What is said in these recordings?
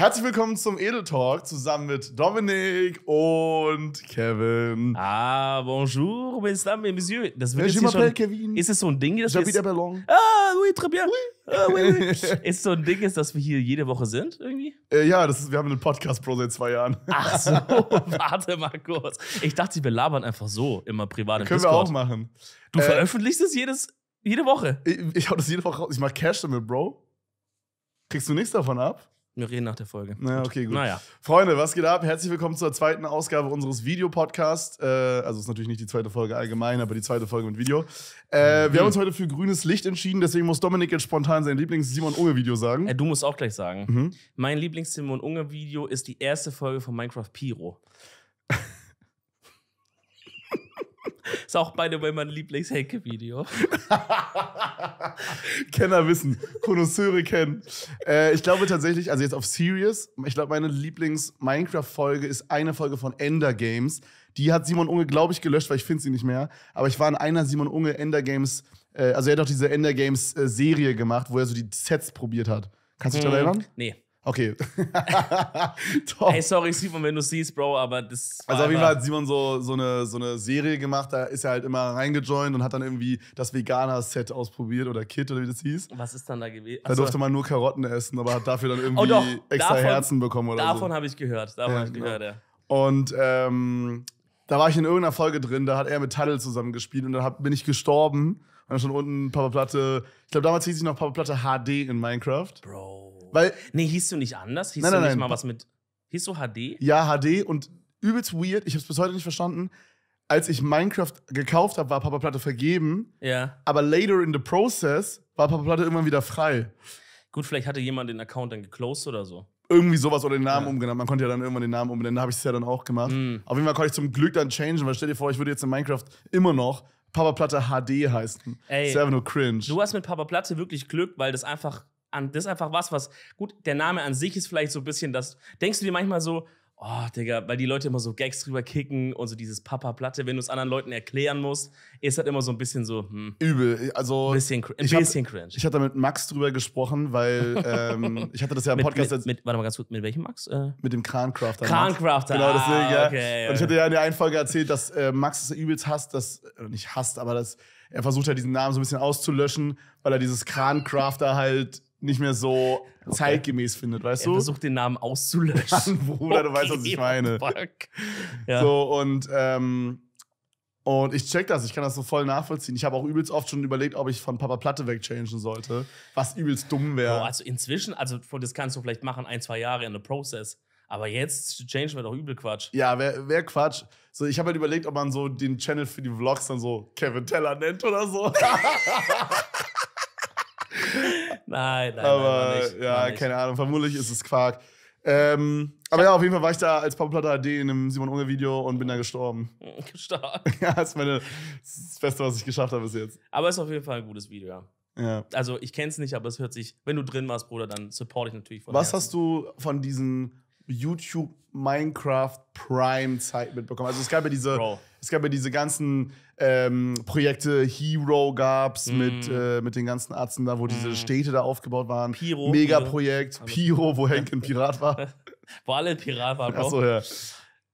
Herzlich willkommen zum Edel Talk zusammen mit Dominik und Kevin. Ah, bonjour, mesdames et messieurs. Das wird jetzt schon, Kevin. Ist es so ein Ding, dass wir wieder Ballon. Ah, oui, très bien. Oui. Ah, oui, oui. ist so ein Ding, dass wir hier jede Woche sind irgendwie? Äh, ja, das ist, wir haben einen Podcast pro seit zwei Jahren. Ach so, warte mal kurz. Ich dachte, wir labern einfach so immer privat im Können Discord. wir auch machen. Du äh, veröffentlichst es jedes, jede Woche. Ich, ich hau das jede Woche raus. Ich mach Cash damit, Bro. Kriegst du nichts davon ab? Wir reden nach der Folge. Na, okay, gut. Naja. Freunde, was geht ab? Herzlich willkommen zur zweiten Ausgabe unseres Videopodcasts. Äh, also ist natürlich nicht die zweite Folge allgemein, aber die zweite Folge mit Video. Äh, Wir haben uns heute für grünes Licht entschieden, deswegen muss Dominik jetzt spontan sein Lieblings-Simon-Unge-Video sagen. Äh, du musst auch gleich sagen. Mhm. Mein Lieblings-Simon-Unge-Video ist die erste Folge von Minecraft Pyro. Ist auch, by the way, mein Lieblings-Henke-Video. Kenner wissen, Konnoisseure kennen. Äh, ich glaube tatsächlich, also jetzt auf Serious, ich glaube, meine Lieblings-Minecraft-Folge ist eine Folge von Ender Games. Die hat Simon Unge, glaube ich, gelöscht, weil ich finde sie nicht mehr. Aber ich war in einer Simon Unge Ender Games, äh, also er hat auch diese Ender Games-Serie äh, gemacht, wo er so die Sets probiert hat. Kannst du dich hm, daran mhm. erinnern? Nee. Okay. Top. Ey, sorry, Simon, wenn du siehst, Bro, aber das. War also, auf jeden Fall hat Simon so, so, eine, so eine Serie gemacht, da ist er halt immer reingejoint und hat dann irgendwie das Veganer-Set ausprobiert oder Kit oder wie das hieß. Was ist dann da gewesen? Da durfte man nur Karotten essen, aber hat dafür dann oh irgendwie oh doch, extra davon, Herzen bekommen oder davon so. Davon habe ich gehört, davon ja, habe ich genau. gehört, ja. Und ähm, da war ich in irgendeiner Folge drin, da hat er mit Tuttle zusammen gespielt und dann hab, bin ich gestorben. Und dann schon unten Papa Platte, ich glaube, damals hieß ich noch Papa Platte HD in Minecraft. Bro. Weil, nee, hieß du nicht anders? Hieß nein, nein, nicht nein, mal was mit. Hieß du HD? Ja, HD und übelst weird. Ich hab's bis heute nicht verstanden. Als ich Minecraft gekauft habe, war Papa Platte vergeben. Ja. Aber later in the process war Papa Platte irgendwann wieder frei. Gut, vielleicht hatte jemand den Account dann geclosed oder so. Irgendwie sowas oder den Namen ja. umgenannt. Man konnte ja dann irgendwann den Namen umbenennen. Da habe ich es ja dann auch gemacht. Mhm. Auf jeden Fall konnte ich zum Glück dann changen, weil stell dir vor, ich würde jetzt in Minecraft immer noch Papa Platte HD heißen. Ey, das ist einfach nur cringe. Du hast mit Papa Platte wirklich Glück, weil das einfach an das einfach was, was, gut, der Name an sich ist vielleicht so ein bisschen das. Denkst du dir manchmal so, oh, Digga, weil die Leute immer so Gags drüber kicken und so dieses Papa-Platte, wenn du es anderen Leuten erklären musst, ist halt immer so ein bisschen so, hm, Übel, also. Bisschen, ein ich bisschen hab, cringe. Ich hatte mit Max drüber gesprochen, weil ähm, ich hatte das ja im mit, Podcast. Mit, mit, warte mal ganz kurz, mit welchem Max? Äh? Mit dem Krancrafter. Krancrafter, Genau, deswegen, ah, ja. Okay, und ich hatte ja in der einen Folge erzählt, dass äh, Max es übelst hasst, dass, äh, nicht hasst, aber dass er versucht hat, diesen Namen so ein bisschen auszulöschen, weil er dieses Krancrafter halt nicht mehr so okay. zeitgemäß findet, weißt er du? Versucht den Namen auszulöschen. Bruder, okay. du weißt, was ich meine. Ja. So, und, ähm, und ich check das, ich kann das so voll nachvollziehen. Ich habe auch übelst oft schon überlegt, ob ich von Papa Platte wegchangen sollte, was übelst dumm wäre. Oh, also inzwischen, also das kannst du vielleicht machen, ein, zwei Jahre in the process. Aber jetzt change wir doch übel Quatsch. Ja, wer, wer Quatsch. So, ich habe halt überlegt, ob man so den Channel für die Vlogs dann so Kevin Teller nennt oder so. Nein, nein, aber, nein, nicht, ja, keine Ahnung, vermutlich ist es Quark. Ähm, aber ja, auf jeden Fall war ich da als Pamplata AD in einem Simon Unge Video und bin da gestorben. Gestorben. ja, das ist meine, das, Beste, was ich geschafft habe bis jetzt. Aber es ist auf jeden Fall ein gutes Video, ja. ja. Also ich kenne es nicht, aber es hört sich, wenn du drin warst, Bruder, dann supporte ich natürlich von Was Herzen. hast du von diesen YouTube Minecraft Prime Zeit mitbekommen. Also es gab ja diese, Bro. es gab ja diese ganzen ähm, Projekte, Hero gab's mm. mit, äh, mit den ganzen Arzten da, wo mm. diese mhm. Städte da aufgebaut waren. Piro. Megaprojekt, Piro, wo Henk ein Pirat war. wo alle Pirat waren, Bro. Achso, ja.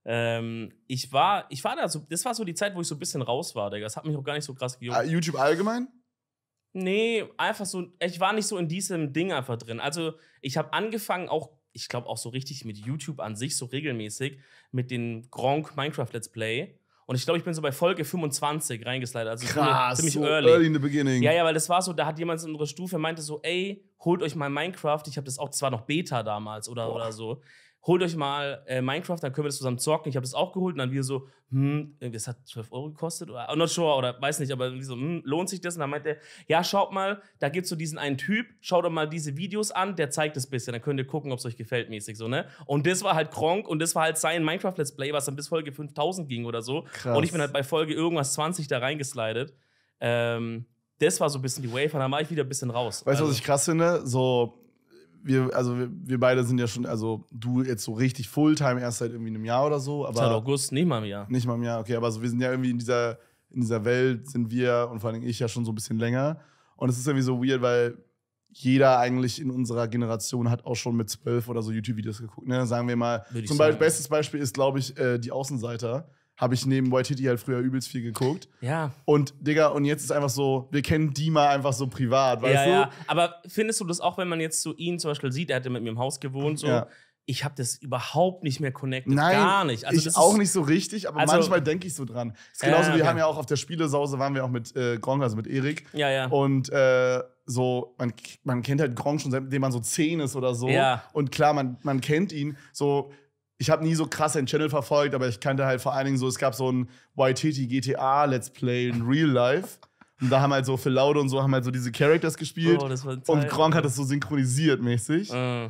Ähm, ich war, ich war da so, das war so die Zeit, wo ich so ein bisschen raus war, Digga. Das hat mich auch gar nicht so krass gejuckt. Ah, YouTube allgemein? Nee, einfach so, ich war nicht so in diesem Ding einfach drin. Also, ich habe angefangen, auch ich glaube auch so richtig mit YouTube an sich so regelmäßig mit den Gronk Minecraft Let's Play. Und ich glaube, ich bin so bei Folge 25 reingeslidet. Also Krass, ziemlich so early. early in the beginning. Ja, ja, weil das war so, da hat jemand in unserer Stufe meinte so, ey, holt euch mal Minecraft. Ich habe das auch, das war noch Beta damals oder, oder so holt euch mal äh, Minecraft, dann können wir das zusammen zocken. Ich habe das auch geholt und dann wir so, hm, das hat 12 Euro gekostet oder not sure oder weiß nicht, aber irgendwie so, hm, lohnt sich das? Und dann meint er, ja, schaut mal, da gibt es so diesen einen Typ, schaut doch mal diese Videos an, der zeigt das bisschen, dann könnt ihr gucken, ob es euch gefällt mäßig so, ne? Und das war halt Kronk und das war halt sein Minecraft Let's Play, was dann bis Folge 5000 ging oder so. Krass. Und ich bin halt bei Folge irgendwas 20 da reingeslidet. Ähm, das war so ein bisschen die Wave und dann war ich wieder ein bisschen raus. Weißt du, also, was ich krass finde? So wir, also wir, wir, beide sind ja schon, also du jetzt so richtig Fulltime erst seit irgendwie einem Jahr oder so. Aber seit August, nicht mal im Jahr. Nicht mal im Jahr, okay, aber so, wir sind ja irgendwie in dieser, in dieser Welt, sind wir und vor allem ich ja schon so ein bisschen länger. Und es ist irgendwie so weird, weil jeder eigentlich in unserer Generation hat auch schon mit zwölf oder so YouTube-Videos geguckt. Ne? Sagen wir mal, Würde zum Beispiel, bestes Beispiel ist, glaube ich, äh, die Außenseiter habe ich neben White Hitty halt früher übelst viel geguckt. Ja. Und Digga, und jetzt ist einfach so, wir kennen Dima einfach so privat, weißt ja, du? Ja, aber findest du das auch, wenn man jetzt zu so ihn zum Beispiel sieht, er hatte mit mir im Haus gewohnt, so. Ja. Ich habe das überhaupt nicht mehr connected. Nein, gar nicht. Also ich das auch nicht so richtig, aber also, manchmal denke ich so dran. Das ist genauso, äh, okay. wir haben ja auch auf der Spielesause waren wir auch mit äh, Gronk, also mit Erik. Ja, ja. Und äh, so, man, man kennt halt Gronk schon, seitdem man so zehn ist oder so. Ja. Und klar, man, man kennt ihn. So, ich habe nie so krass den Channel verfolgt, aber ich kannte halt vor allen Dingen so, es gab so ein YTT GTA Let's Play in Real Life. Und da haben halt so Phil Laude und so haben halt so diese Characters gespielt. Oh, das war Zeit, und Gronk hat das so synchronisiert mäßig. Uh.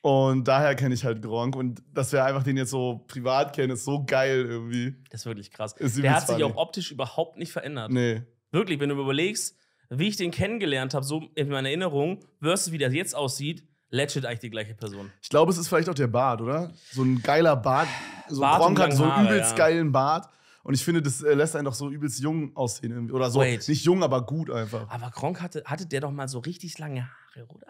Und daher kenne ich halt Gronk. Und dass wir einfach den jetzt so privat kennen, ist so geil irgendwie. Das ist wirklich krass. Ist Der hat funny. sich auch optisch überhaupt nicht verändert. Nee. Wirklich, wenn du überlegst, wie ich den kennengelernt habe, so in meiner Erinnerung, versus wie das jetzt aussieht, legit eigentlich die gleiche Person. Ich glaube, es ist vielleicht auch der Bart, oder? So ein geiler Bart. So ein Gronkh hat so einen übelst ja. geilen Bart. Und ich finde, das äh, lässt einen doch so übelst jung aussehen. Irgendwie. Oder so, Wait. nicht jung, aber gut einfach. Aber Kronk hatte, hatte der doch mal so richtig lange Haare, oder?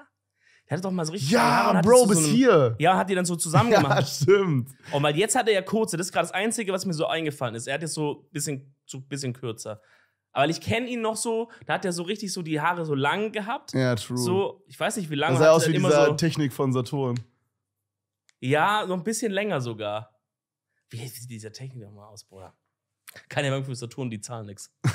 Der hatte doch mal so richtig ja, lange Haare. Ja, Bro, bis so einen, hier. Ja, hat die dann so zusammen gemacht. Ja, stimmt. Und weil jetzt hat er ja kurze. Das ist gerade das Einzige, was mir so eingefallen ist. Er hat jetzt so ein bisschen, so bisschen kürzer. Aber ich kenne ihn noch so, da hat er so richtig so die Haare so lang gehabt. Ja, true. So, ich weiß nicht, wie lange. Das sah aus wie dieser so, Technik von Saturn. Ja, so ein bisschen länger sogar. Wie sieht dieser Technik nochmal aus, Bruder? Keine ja für Saturn, die zahlen nichts.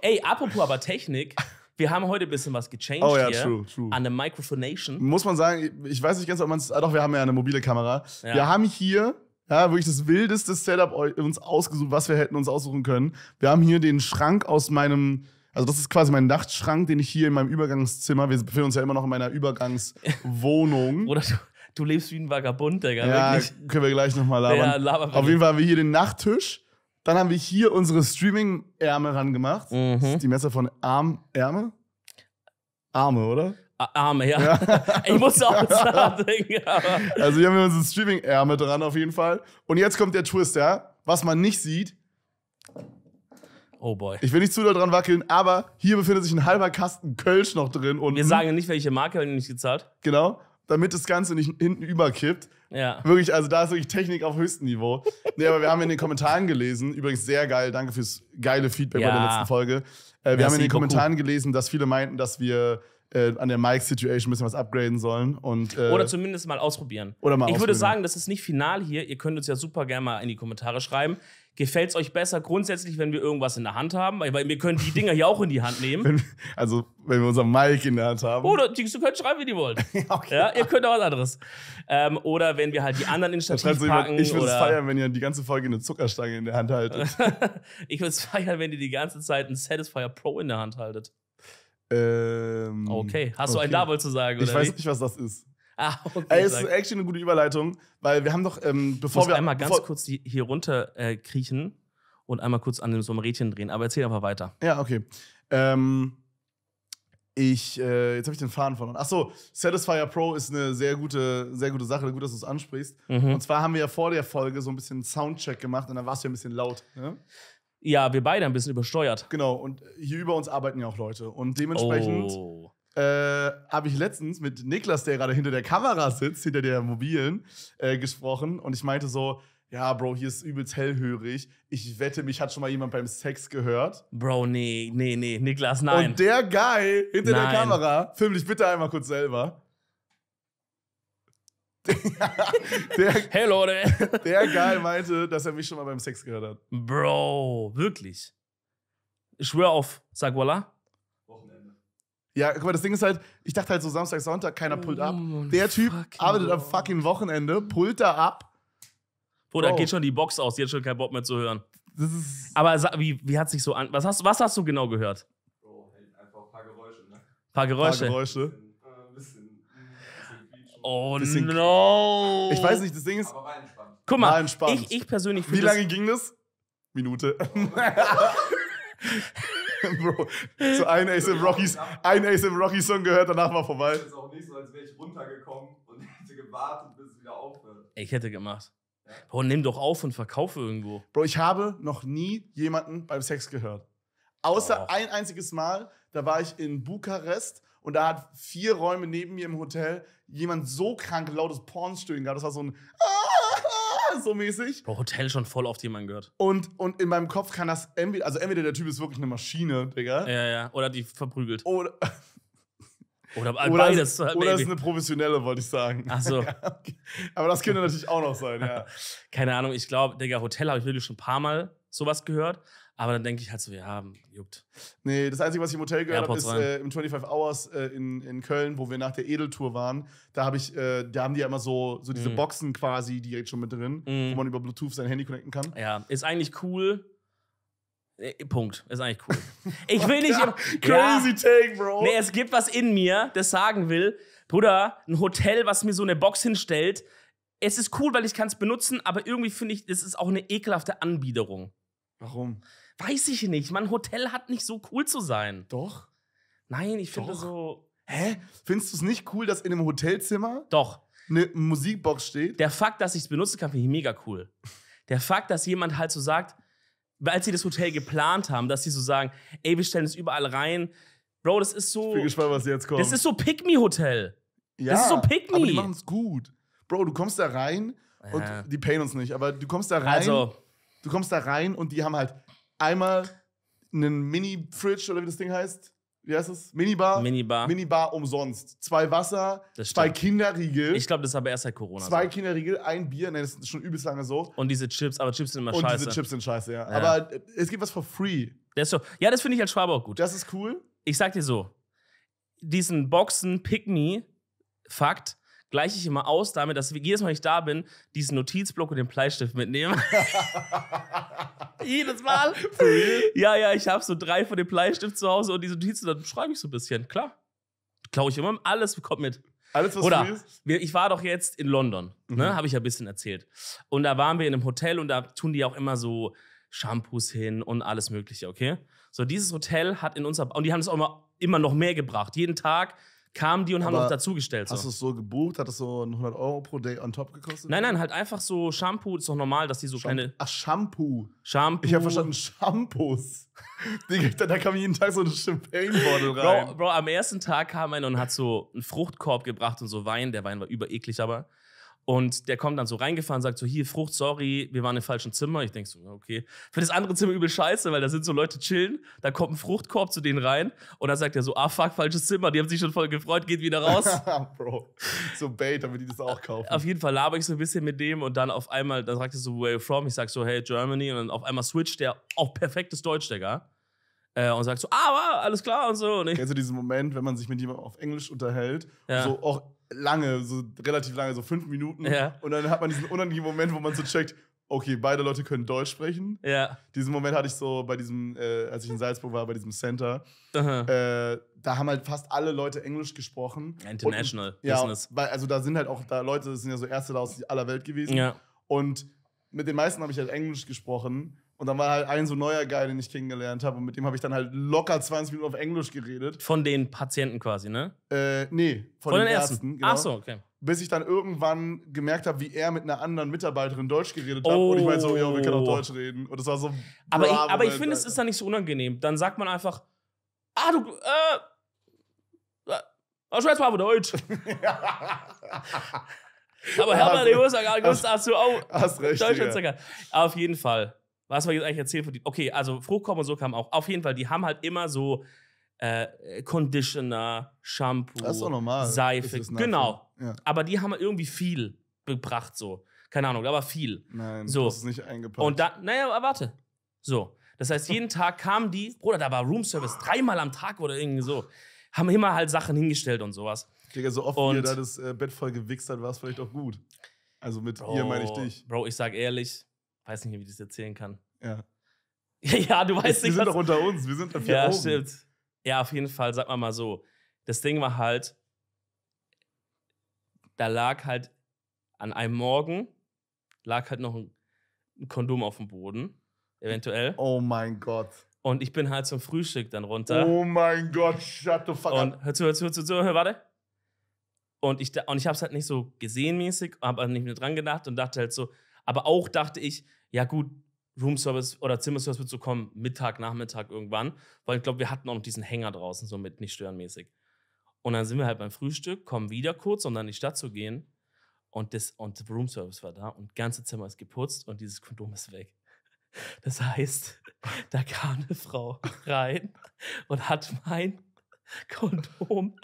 Ey, apropos aber Technik. Wir haben heute ein bisschen was gechanged oh, ja, hier true, true. an der Microphonation. Muss man sagen, ich weiß nicht ganz, ob man es. Ah doch, wir haben ja eine mobile Kamera. Ja. Wir haben hier ja, wirklich das wildeste Setup uns ausgesucht, was wir hätten uns aussuchen können. Wir haben hier den Schrank aus meinem, also das ist quasi mein Nachtschrank, den ich hier in meinem Übergangszimmer, wir befinden uns ja immer noch in meiner Übergangswohnung. Oder du, du lebst wie ein Vagabund, Digga. Ja, wirklich. können wir gleich nochmal labern. Ja, labern Auf jeden Fall haben wir hier den Nachttisch. Dann haben wir hier unsere Streaming-Ärmel rangemacht. Mhm. Das ist die Messer von Arm, Ärmel? Arme, oder? Arme, ja. ja. ich muss auch sagen. Also hier haben wir unsere Streaming-Ärme dran auf jeden Fall. Und jetzt kommt der Twist, ja. Was man nicht sieht. Oh boy. Ich will nicht zu doll dran wackeln, aber hier befindet sich ein halber Kasten Kölsch noch drin. Und wir sagen nicht, welche Marke haben nicht gezahlt. Genau, damit das Ganze nicht hinten überkippt. Ja. Wirklich, also da ist wirklich Technik auf höchstem Niveau. nee, aber wir haben in den Kommentaren gelesen, übrigens sehr geil, danke fürs geile Feedback ja. bei der letzten Folge. Äh, wir Merci haben in den Kommentaren gelesen, dass viele meinten, dass wir äh, an der Mic-Situation ein bisschen was upgraden sollen. Und, äh, oder zumindest mal ausprobieren. Oder mal ich würde sagen, das ist nicht final hier. Ihr könnt uns ja super gerne mal in die Kommentare schreiben. Gefällt es euch besser grundsätzlich, wenn wir irgendwas in der Hand haben? Weil wir können die Dinger hier auch in die Hand nehmen. Wenn, also, wenn wir unser Mic in der Hand haben. Oder die, du könnt schreiben, wie die wollt. okay. ja, ihr könnt auch was anderes. Ähm, oder wenn wir halt die anderen in packen. Jemand, ich würde es feiern, wenn ihr die ganze Folge eine Zuckerstange in der Hand haltet. ich würde es feiern, wenn ihr die ganze Zeit einen Satisfier Pro in der Hand haltet. Ähm, okay, hast okay. du ein Double zu sagen? Oder ich weiß nicht, was das ist. Ah, okay. Ey, es ist actually eine gute Überleitung, weil wir haben doch, ähm, bevor ich muss wir. einmal ganz kurz hier runter äh, kriechen und einmal kurz an so einem Rädchen drehen, aber erzähl einfach weiter. Ja, okay. Ähm, ich, äh, jetzt habe ich den Faden verloren. Achso, Satisfyer Pro ist eine sehr gute, sehr gute Sache. Gut, dass du es ansprichst. Mhm. Und zwar haben wir ja vor der Folge so ein bisschen Soundcheck gemacht und dann war es ja ein bisschen laut. Ne? Ja, wir beide ein bisschen übersteuert. Genau, und hier über uns arbeiten ja auch Leute. Und dementsprechend oh. äh, habe ich letztens mit Niklas, der gerade hinter der Kamera sitzt, hinter der mobilen, äh, gesprochen. Und ich meinte so, ja, Bro, hier ist übelst hellhörig. Ich wette, mich hat schon mal jemand beim Sex gehört. Bro, nee, nee, nee, Niklas, nein. Und der Guy hinter nein. der Kamera, film dich bitte einmal kurz selber. der, hey Leute. Der Geil meinte, dass er mich schon mal beim Sex gehört hat. Bro, wirklich. Ich schwöre auf, sag voilà. Wochenende. Ja, guck mal, das Ding ist halt, ich dachte halt so Samstag, Sonntag, keiner pullt ab. Oh, der Typ arbeitet am fucking Wochenende, pullt da ab. Bro, da geht schon die Box aus, die hat schon keinen Bock mehr zu hören. Das ist Aber wie, wie hat sich so an. Was hast, was hast du genau gehört? Bro, einfach ein paar Geräusche, ne? paar Geräusche. paar Geräusche oh Bisschen no. Ich weiß nicht, das Ding ist. Aber war entspannt. Guck mal, war entspannt. Ich, ich persönlich Wie lange ging das? Minute. Bro, zu einem Ace of Rockies, ein Ace of Rocky Song gehört, danach war vorbei. Es ist auch nicht so, als wäre ich runtergekommen und hätte gewartet, bis es wieder aufhört. Ich hätte gemacht. Ja. Bro, nimm doch auf und verkaufe irgendwo. Bro, ich habe noch nie jemanden beim Sex gehört. Außer oh. ein einziges Mal, da war ich in Bukarest und da hat vier Räume neben mir im Hotel jemand so krank lautes Pornstöhnen gehabt. Das war so ein so mäßig. Boah, Hotel schon voll oft jemanden gehört. Und, und in meinem Kopf kann das entweder, also entweder der Typ ist wirklich eine Maschine, Digga. Ja, ja, oder die verprügelt. Oder, oder, oder, beides. Oder ist eine professionelle, wollte ich sagen. Ach so. Aber das könnte natürlich auch noch sein, ja. Keine Ahnung, ich glaube, Digga, Hotel habe ich wirklich schon ein paar Mal sowas gehört. Aber dann denke ich halt so, wir ja, juckt. Nee, das Einzige, was ich im Hotel gehört habe, ist äh, im 25 Hours äh, in, in Köln, wo wir nach der Edeltour waren. Da habe ich, äh, da haben die ja immer so, so diese mm. Boxen quasi direkt schon mit drin, mm. wo mhm. man über Bluetooth sein Handy connecten kann. Ja, ist eigentlich cool. Äh, äh, Punkt. Ist eigentlich cool. Ich will nicht. Crazy ja, Take, Bro. Nee, es gibt was in mir, das sagen will, Bruder, ein Hotel, was mir so eine Box hinstellt, es ist cool, weil ich kann es benutzen, aber irgendwie finde ich, es ist auch eine ekelhafte Anbiederung. Warum? Weiß ich nicht. Mein Hotel hat nicht so cool zu sein. Doch. Nein, ich finde so. Hä? Findest du es nicht cool, dass in einem Hotelzimmer Doch. eine Musikbox steht? Der Fakt, dass ich es benutzen kann, finde ich mega cool. Der Fakt, dass jemand halt so sagt, als sie das Hotel geplant haben, dass sie so sagen, ey, wir stellen es überall rein. Bro, das ist so. Ich bin gespannt, was jetzt kommt. Das ist so Pick-Me-Hotel. Ja, das ist so Pick-Me. Aber die machen es gut. Bro, du kommst da rein ja. und die payen uns nicht, aber du kommst da rein. Also. Du kommst da rein und die haben halt einmal einen Mini-Fridge oder wie das Ding heißt. Wie heißt es? Minibar? Minibar. Minibar umsonst. Zwei Wasser, zwei Kinderriegel. Ich glaube, das ist aber erst seit Corona. Zwei so. Kinderriegel, ein Bier. Nein, das ist schon übelst lange so. Und diese Chips, aber Chips sind immer Und scheiße. Und diese Chips sind scheiße, ja. ja. Aber äh, es gibt was for free. Das so, ja, das finde ich als Schwabe auch gut. Das ist cool. Ich sag dir so: diesen Boxen Pick Me-Fakt gleiche ich immer aus damit, dass jedes Mal, wenn ich da bin, diesen Notizblock und den Bleistift mitnehme. jedes Mal. Ja, ja, ich habe so drei von dem Bleistift zu Hause und diese Notizen, dann schreibe ich so ein bisschen. Klar. Klaue ich immer, alles kommt mit. Alles, was Oder, wir, ich war doch jetzt in London, ne? Mhm. habe ich ja ein bisschen erzählt. Und da waren wir in einem Hotel und da tun die auch immer so Shampoos hin und alles Mögliche, okay? So, dieses Hotel hat in unserer, und die haben es auch immer, immer noch mehr gebracht. Jeden Tag kamen die und haben noch dazugestellt. So. Hast du es so gebucht? Hat das so 100 Euro pro Day on top gekostet? Nein, nein, halt einfach so Shampoo. Ist doch normal, dass die so Shampoo. keine. Ach, Shampoo. Shampoo. Ich habe verstanden, Shampoos. Digga, da kam jeden Tag so ein Champagne-Bottle rein. Bro, Bro, am ersten Tag kam einer und hat so einen Fruchtkorb gebracht und so Wein. Der Wein war übereklig, aber. Und der kommt dann so reingefahren, sagt so, hier, Frucht, sorry, wir waren im falschen Zimmer. Ich denke so, okay. Für das andere Zimmer übel scheiße, weil da sind so Leute chillen, da kommt ein Fruchtkorb zu denen rein und dann sagt er so, ah, fuck, falsches Zimmer, die haben sich schon voll gefreut, geht wieder raus. Bro, so bait, damit die das auch kaufen. Auf jeden Fall laber ich so ein bisschen mit dem und dann auf einmal, dann sagt er so, where are you from? Ich sag so, hey, Germany. Und dann auf einmal switcht der auf perfektes Deutsch, Digga äh, und sagt so, aber ah, alles klar und so. Und Kennst du diesen Moment, wenn man sich mit jemandem auf Englisch unterhält, ja. so auch lange, so relativ lange, so fünf Minuten. Ja. Und dann hat man diesen unangenehmen Moment, wo man so checkt, okay, beide Leute können Deutsch sprechen. Ja. Diesen Moment hatte ich so bei diesem, äh, als ich in Salzburg war, bei diesem Center. Äh, da haben halt fast alle Leute Englisch gesprochen. International und, ja, Business. Weil, also da sind halt auch da Leute, das sind ja so Erste aus aller Welt gewesen. Ja. Und mit den meisten habe ich halt Englisch gesprochen. Und dann war halt ein so neuer Guy, den ich kennengelernt habe. Und mit dem habe ich dann halt locker 20 Minuten auf Englisch geredet. Von den Patienten quasi, ne? Äh, nee, von, von den, den, Ärzten. Ärzten genau. Ach so, okay. Bis ich dann irgendwann gemerkt habe, wie er mit einer anderen Mitarbeiterin Deutsch geredet oh. hat. Und ich meinte so, ja, oh. wir können auch Deutsch reden. Und das war so. Aber ich, aber ich finde, es ist dann nicht so unangenehm. Dann sagt man einfach, ah, du, äh, äh, jetzt mal Deutsch. aber Herbert, du hast ja gerade gewusst, hast du auch Deutsch ja. Auf jeden Fall was ich jetzt eigentlich erzählen Für die. Okay, also Fruchtkorb und so kam auch. Auf jeden Fall, die haben halt immer so äh, Conditioner, Shampoo, das ist auch normal. Seife. Das genau. Ja. Aber die haben halt irgendwie viel gebracht, so. Keine Ahnung, aber viel. Nein, so. das ist nicht eingepackt. Und dann, naja, aber warte. So. Das heißt, jeden Tag kamen die, Bruder, da war Roomservice dreimal am Tag oder irgendwie so. Haben immer halt Sachen hingestellt und sowas. Digga, so oft und, wie ihr da das äh, Bett voll gewichst hat, war es vielleicht auch gut. Also mit Bro, ihr meine ich dich. Bro, ich sag ehrlich, weiß nicht, wie ich das erzählen kann. Ja. ja, du weißt Jetzt, nicht. Wir sind doch unter uns, wir sind da vier Ja, Augen. stimmt. Ja, auf jeden Fall, sag mal mal so. Das Ding war halt, da lag halt an einem Morgen, lag halt noch ein, Kondom auf dem Boden, eventuell. Oh mein Gott. Und ich bin halt zum Frühstück dann runter. Oh mein Gott, shut the fuck up. Und hör zu, hör zu, hör zu, hör, warte. Und ich, und ich hab's halt nicht so gesehen mäßig, hab halt nicht mehr dran gedacht und dachte halt so, aber auch dachte ich, ja gut, Roomservice oder Zimmerservice wird so kommen, Mittag, Nachmittag irgendwann. Weil ich glaube, wir hatten auch noch diesen Hänger draußen, so mit nicht störenmäßig. Und dann sind wir halt beim Frühstück, kommen wieder kurz, um dann in die Stadt zu gehen. Und, das, und Roomservice war da und das ganze Zimmer ist geputzt und dieses Kondom ist weg. Das heißt, da kam eine Frau rein und hat mein Kondom,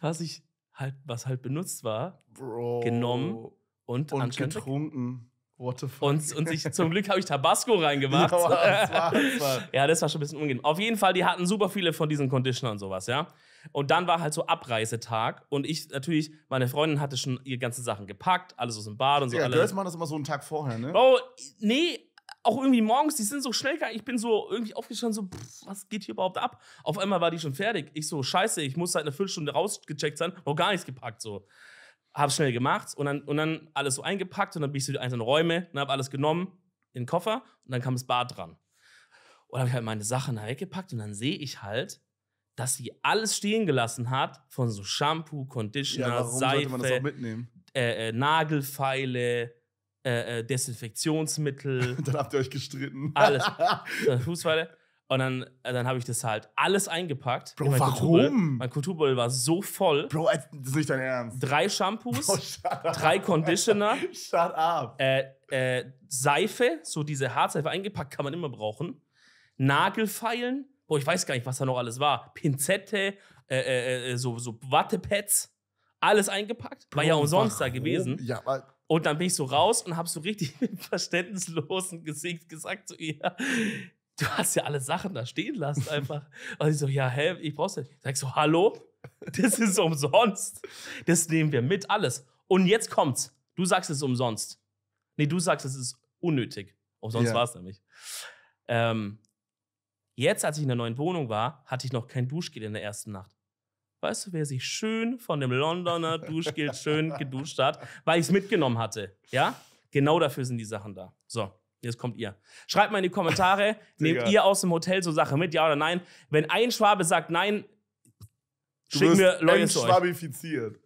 was ich halt, was halt benutzt war, Bro. genommen und, und getrunken. What the fuck? Und, und ich, zum Glück habe ich Tabasco reingemacht. Ja, das war, das ja, das war schon ein bisschen unangenehm. Auf jeden Fall, die hatten super viele von diesen Conditioner und sowas, ja. Und dann war halt so Abreisetag und ich natürlich, meine Freundin hatte schon ihre ganzen Sachen gepackt, alles aus dem Bad und so. Ja, alle. Girls machen das immer so einen Tag vorher, ne? Oh, nee, auch irgendwie morgens, die sind so schnell gegangen. Ich bin so irgendwie aufgestanden, so, pff, was geht hier überhaupt ab? Auf einmal war die schon fertig. Ich so, scheiße, ich muss seit halt einer Viertelstunde rausgecheckt sein, noch gar nichts gepackt, so hab's schnell gemacht und dann, und dann alles so eingepackt und dann bin ich so die einzelnen Räume und habe alles genommen in den Koffer und dann kam das Bad dran. Und dann habe ich halt meine Sachen da weggepackt und dann sehe ich halt, dass sie alles stehen gelassen hat von so Shampoo, Conditioner, ja, warum Seife, man das auch mitnehmen? Äh, äh, Nagelfeile, äh, äh Desinfektionsmittel. dann habt ihr euch gestritten. Alles. Äh, Fußfeile. Und dann, äh, dann habe ich das halt alles eingepackt. Bro, warum? Kulturbeutel. Mein Kulturbeutel war so voll. Bro, äh, das ist nicht dein Ernst. Drei Shampoos, Bro, drei up, Conditioner. Shut up. Äh, äh, Seife, so diese Hartseife eingepackt, kann man immer brauchen. Nagelfeilen. Boah, ich weiß gar nicht, was da noch alles war. Pinzette, äh, äh so, so Wattepads. Alles eingepackt. Bro, war ja umsonst warum? da gewesen. Ja, aber und dann bin ich so raus und habe so richtig mit verständnislosen Gesicht gesagt zu ihr, du hast ja alle Sachen da stehen lassen einfach. Und ich so, ja, hä, ich brauch's nicht. Sag ich so, hallo? Das ist umsonst. Das nehmen wir mit, alles. Und jetzt kommt's. Du sagst es ist umsonst. Nee, du sagst, es ist unnötig. Umsonst ja. war es nämlich. Ähm, jetzt, als ich in der neuen Wohnung war, hatte ich noch kein Duschgel in der ersten Nacht. Weißt du, wer sich schön von dem Londoner Duschgel schön geduscht hat, weil ich es mitgenommen hatte? Ja? Genau dafür sind die Sachen da. So. Jetzt kommt ihr. Schreibt mal in die Kommentare, nehmt ihr aus dem Hotel so Sachen mit, ja oder nein? Wenn ein Schwabe sagt nein, du schicken wir Leute zu euch.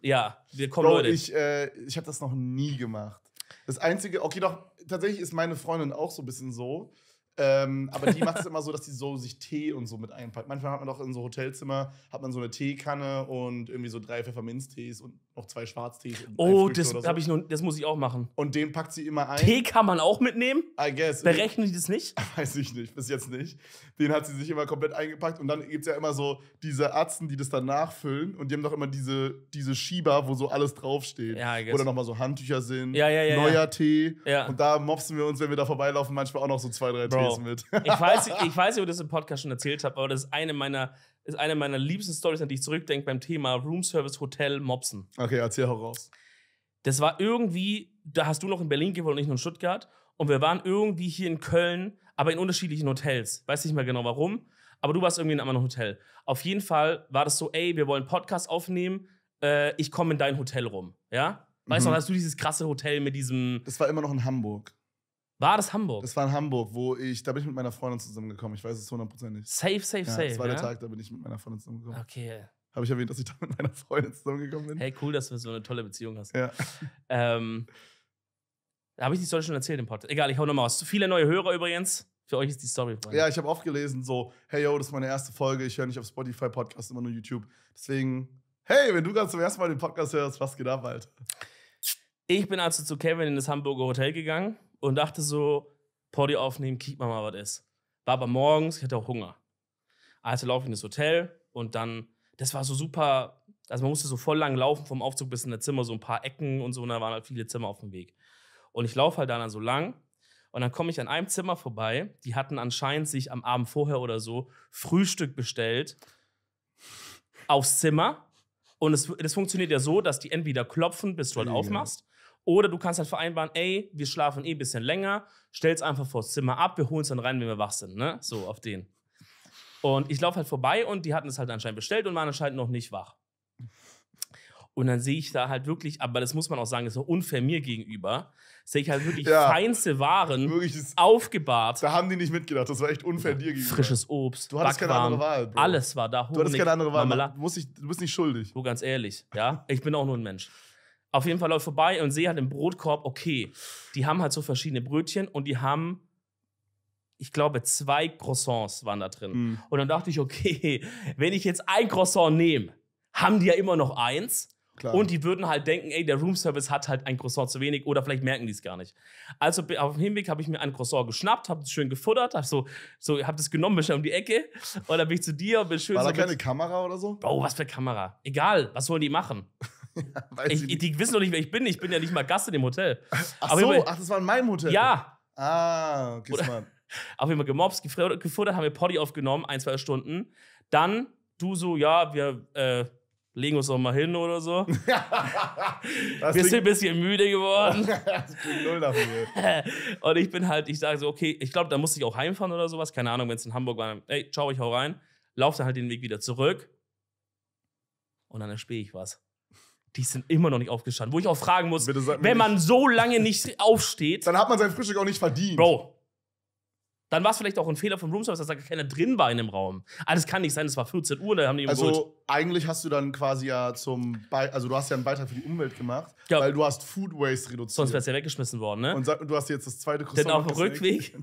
Ja, wir kommen Bro, Leute. Ich, äh, ich habe das noch nie gemacht. Das Einzige, okay, doch, tatsächlich ist meine Freundin auch so ein bisschen so. Ähm, aber die macht es immer so, dass sie so sich Tee und so mit einpackt. Manchmal hat man doch in so Hotelzimmer, hat man so eine Teekanne und irgendwie so drei Pfefferminztees und auch zwei Schwarztee. Und oh, das, so. ich nur, das muss ich auch machen. Und den packt sie immer ein. Tee kann man auch mitnehmen? I guess. Berechnen die das nicht? Weiß ich nicht, bis jetzt nicht. Den hat sie sich immer komplett eingepackt. Und dann gibt es ja immer so diese Atzen, die das dann nachfüllen. Und die haben doch immer diese, diese Schieber, wo so alles draufsteht. Ja, I guess. Oder nochmal so Handtücher sind. Ja, ja, ja. Neuer ja. Tee. Ja. Und da mopsen wir uns, wenn wir da vorbeilaufen, manchmal auch noch so zwei, drei Bro. Tees mit. ich weiß, ich weiß nicht, ob ich das im Podcast schon erzählt habe, aber das ist eine meiner ist eine meiner liebsten Stories, an die ich zurückdenke beim Thema Room Service Hotel Mopsen. Okay, erzähl heraus. Das war irgendwie, da hast du noch in Berlin gewohnt und ich noch in Stuttgart. Und wir waren irgendwie hier in Köln, aber in unterschiedlichen Hotels. Weiß nicht mehr genau warum, aber du warst irgendwie in einem anderen Hotel. Auf jeden Fall war das so, ey, wir wollen Podcast aufnehmen, äh, ich komme in dein Hotel rum. Ja? Weißt du, mhm. hast du dieses krasse Hotel mit diesem. Das war immer noch in Hamburg. War das Hamburg? Das war in Hamburg, wo ich, da bin ich mit meiner Freundin zusammengekommen. Ich weiß es hundertprozentig. Safe, safe, ja, safe. Das war ja? der Tag, da bin ich mit meiner Freundin zusammengekommen. Okay. Habe ich erwähnt, dass ich da mit meiner Freundin zusammengekommen bin? Hey, cool, dass du so eine tolle Beziehung hast. Ja. Ähm, habe ich die Story schon erzählt im Podcast? Egal, ich hau nochmal aus. Viele neue Hörer übrigens. Für euch ist die Story. Freunde. Ja, ich habe oft gelesen, so, hey yo, das ist meine erste Folge. Ich höre nicht auf Spotify Podcast, immer nur YouTube. Deswegen, hey, wenn du gerade zum ersten Mal den Podcast hörst, was geht ab, Alter? Ich bin also zu Kevin in das Hamburger Hotel gegangen und dachte so, Poddy aufnehmen, kick mal mal, was ist. War aber morgens, ich hatte auch Hunger. Also laufe ich in das Hotel und dann, das war so super, also man musste so voll lang laufen vom Aufzug bis in das Zimmer, so ein paar Ecken und so, und da waren halt viele Zimmer auf dem Weg. Und ich laufe halt dann so lang und dann komme ich an einem Zimmer vorbei, die hatten anscheinend sich am Abend vorher oder so Frühstück bestellt aufs Zimmer. Und es, das funktioniert ja so, dass die entweder klopfen, bis du halt aufmachst, oder du kannst halt vereinbaren, ey, wir schlafen eh ein bisschen länger, stell's einfach vors Zimmer ab, wir holen's dann rein, wenn wir wach sind, ne? So, auf den. Und ich laufe halt vorbei und die hatten es halt anscheinend bestellt und waren anscheinend noch nicht wach. Und dann sehe ich da halt wirklich, aber das muss man auch sagen, das ist auch unfair mir gegenüber, sehe ich halt wirklich ja, feinste Waren wirklich ist, aufgebahrt. Da haben die nicht mitgedacht, das war echt unfair ja, dir gegenüber. Frisches Obst, Du hattest Backwarm, keine andere Wahl, Bro. Alles war da. Honig, du hattest keine andere Wahl, du, musst nicht, du bist nicht schuldig. Du, ganz ehrlich, ja, ich bin auch nur ein Mensch. Auf jeden Fall läuft vorbei und sehe halt im Brotkorb, okay, die haben halt so verschiedene Brötchen und die haben ich glaube, zwei Croissants waren da drin. Mhm. Und dann dachte ich, okay, wenn ich jetzt ein Croissant nehme, haben die ja immer noch eins. Klar. Und die würden halt denken, ey, der Roomservice hat halt ein Croissant zu wenig oder vielleicht merken die es gar nicht. Also auf dem Hinweg habe ich mir ein Croissant geschnappt, habe es schön gefuttert, habe so, so, hab das genommen, bin schnell um die Ecke und dann bin ich zu dir und bin schön. War so da keine Kamera oder so? Oh, was für Kamera? Egal, was sollen die machen? Ja, ich, die wissen doch nicht, wer ich bin. Ich bin ja nicht mal Gast in dem Hotel. Ach aber so, ach, das war in meinem Hotel? Ja. Ah, okay, smart. jeden Fall gemobst, gefuttert, haben wir Potty aufgenommen, ein, zwei Stunden. Dann du so, ja, wir äh, legen uns auch mal hin oder so. wir sind ein bisschen müde geworden. null dafür. Und ich bin halt, ich sage so, okay, ich glaube, da musste ich auch heimfahren oder sowas. Keine Ahnung, wenn es in Hamburg war. Ey, ciao, ich hau rein. Lauf dann halt den Weg wieder zurück. Und dann erspähe ich was die sind immer noch nicht aufgestanden. Wo ich auch fragen muss, wenn man nicht. so lange nicht aufsteht. Dann hat man sein Frühstück auch nicht verdient. Bro. Dann war es vielleicht auch ein Fehler vom Roomservice, dass da keiner drin war in dem Raum. Aber ah, das kann nicht sein, es war 14 Uhr, da haben die Also geholt. eigentlich hast du dann quasi ja zum, Be also du hast ja einen Beitrag für die Umwelt gemacht, ja. weil du hast Food Waste reduziert. Sonst wärst du ja weggeschmissen worden, ne? Und du hast jetzt das zweite Croissant. Denn auf dem Rückweg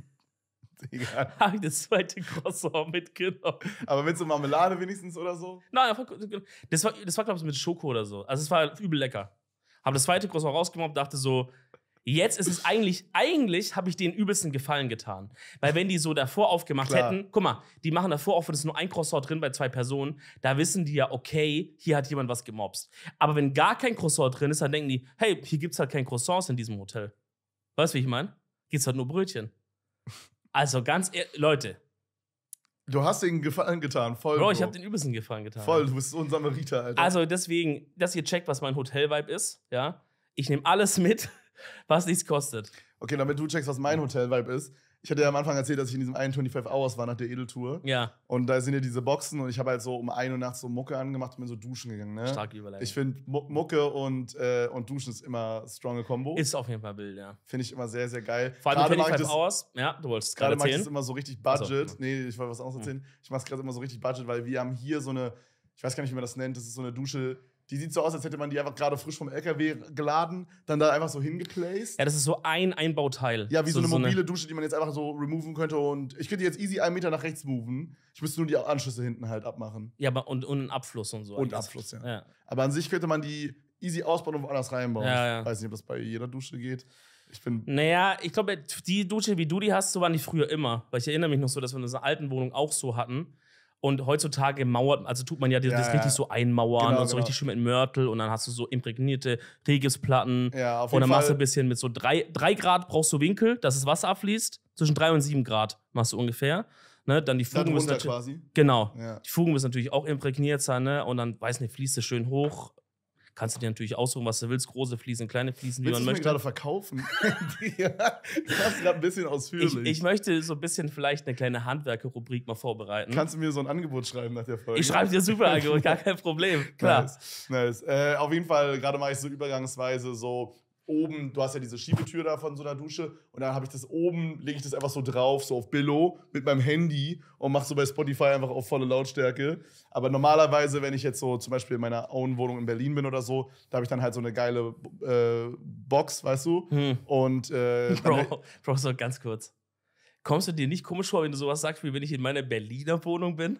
Egal. Habe ich das zweite Croissant mitgenommen. Aber mit so Marmelade wenigstens oder so? Nein, genau. das war, das war glaube ich, mit Schoko oder so. Also es war übel lecker. Habe das zweite Croissant rausgenommen und dachte so, jetzt ist es eigentlich, eigentlich habe ich den übelsten Gefallen getan. Weil wenn die so davor aufgemacht Klar. hätten, guck mal, die machen davor auf und es ist nur ein Croissant drin bei zwei Personen, da wissen die ja, okay, hier hat jemand was gemobst. Aber wenn gar kein Croissant drin ist, dann denken die, hey, hier gibt es halt kein Croissants in diesem Hotel. Weißt du, wie ich meine? Gibt es halt nur Brötchen. Also ganz ehrlich, Leute. Du hast den Gefallen getan, voll. Bro, ich habe den übelsten Gefallen getan. Voll, du bist so ein Samariter, Alter. Also deswegen, dass ihr checkt, was mein Hotel-Vibe ist, ja. Ich nehme alles mit, was nichts kostet. Okay, damit du checkst, was mein Hotel-Vibe ist ich hatte ja am Anfang erzählt, dass ich in diesem einen 25 Hours war nach der Edeltour. Ja. Und da sind ja diese Boxen und ich habe halt so um 1 Uhr nachts so Mucke angemacht und bin so duschen gegangen. Ne? Stark überlegt. Ich finde Mucke und, äh, und Duschen ist immer stronge Combo. Ist auf jeden Fall wild, ja. Finde ich immer sehr, sehr geil. Vor allem gerade 25 Hours. Ja, du wolltest gerade Gerade mache ich immer so richtig Budget. Also. Nee, ich wollte was anderes hm. erzählen. Ich mache es gerade immer so richtig Budget, weil wir haben hier so eine, ich weiß gar nicht, wie man das nennt, das ist so eine Dusche, die sieht so aus, als hätte man die einfach gerade frisch vom LKW geladen, dann da einfach so hingeplaced. Ja, das ist so ein Einbauteil. Ja, wie so, so eine mobile so eine... Dusche, die man jetzt einfach so removen könnte. Und ich könnte jetzt easy einen Meter nach rechts moven. Ich müsste nur die Anschlüsse hinten halt abmachen. Ja, aber und, und einen Abfluss und so. Und eigentlich. Abfluss, ja. ja. Aber an sich könnte man die easy ausbauen und woanders reinbauen. Ja, ja. Ich weiß nicht, ob das bei jeder Dusche geht. Ich bin. Naja, ich glaube, die Dusche, wie du die hast, so waren die früher immer. Weil ich erinnere mich noch so, dass wir in unserer alten Wohnung auch so hatten. Und heutzutage mauert, also tut man ja, das, ja, richtig ja. so einmauern genau, und so genau. richtig schön mit Mörtel und dann hast du so imprägnierte Regisplatten. Ja, auf jeden und dann machst du ein bisschen mit so drei, drei Grad brauchst du Winkel, dass das Wasser abfließt. Zwischen drei und sieben Grad machst du ungefähr. Ne, dann die Fugen müssen natürlich, genau, ja. die Fugen müssen natürlich auch imprägniert sein, ne, und dann weiß nicht, fließt es schön hoch, kannst du dir natürlich aussuchen, was du willst. Große Fliesen, kleine Fliesen, wie willst man möchte. Ich gerade verkaufen? ja, das gerade ein bisschen ausführlich. Ich, ich, möchte so ein bisschen vielleicht eine kleine Handwerker-Rubrik mal vorbereiten. Kannst du mir so ein Angebot schreiben nach der Folge? Ich schreibe dir super Angebot, gar kein Problem. Klar. Nice, nice. Äh, auf jeden Fall, gerade mache ich so übergangsweise so oben, du hast ja diese Schiebetür da von so einer Dusche und dann habe ich das oben, lege ich das einfach so drauf, so auf Billo mit meinem Handy und mache so bei Spotify einfach auf volle Lautstärke. Aber normalerweise, wenn ich jetzt so zum Beispiel in meiner Own-Wohnung in Berlin bin oder so, da habe ich dann halt so eine geile äh, Box, weißt du? Hm. Und äh, Bro, Bro, so ganz kurz. Kommst du dir nicht komisch vor, wenn du sowas sagst, wie wenn ich in meiner Berliner Wohnung bin?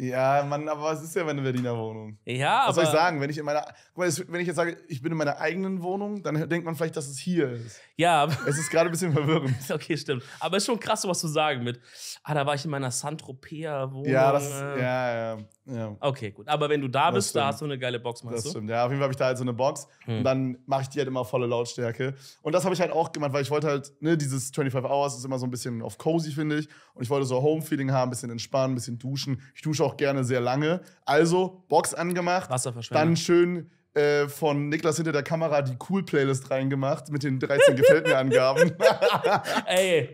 Ja, Mann, aber was ist ja meine Berliner Wohnung. Ja, Was soll ich sagen? Wenn ich in meiner, wenn ich jetzt sage, ich bin in meiner eigenen Wohnung, dann denkt man vielleicht, dass es hier ist. Ja. Es ist gerade ein bisschen verwirrend. okay, stimmt. Aber ist schon krass, was zu sagen mit, ah, da war ich in meiner Santropea wohnung Ja, das, äh. ja, ja, ja. Okay, gut. Aber wenn du da bist, da hast du eine geile Box, meinst das du? Das stimmt, ja. Auf jeden Fall habe ich da halt so eine Box hm. und dann mache ich die halt immer volle Lautstärke. Und das habe ich halt auch gemacht, weil ich wollte halt, ne, dieses 25 Hours ist immer so ein bisschen auf cozy, finde ich. Und ich wollte so Home-Feeling haben, ein bisschen entspannen, ein bisschen duschen. Ich dusche auch auch gerne sehr lange. Also Box angemacht, dann schön äh, von Niklas hinter der Kamera die Cool-Playlist reingemacht mit den 13 Gefällt mir-Angaben. Ey,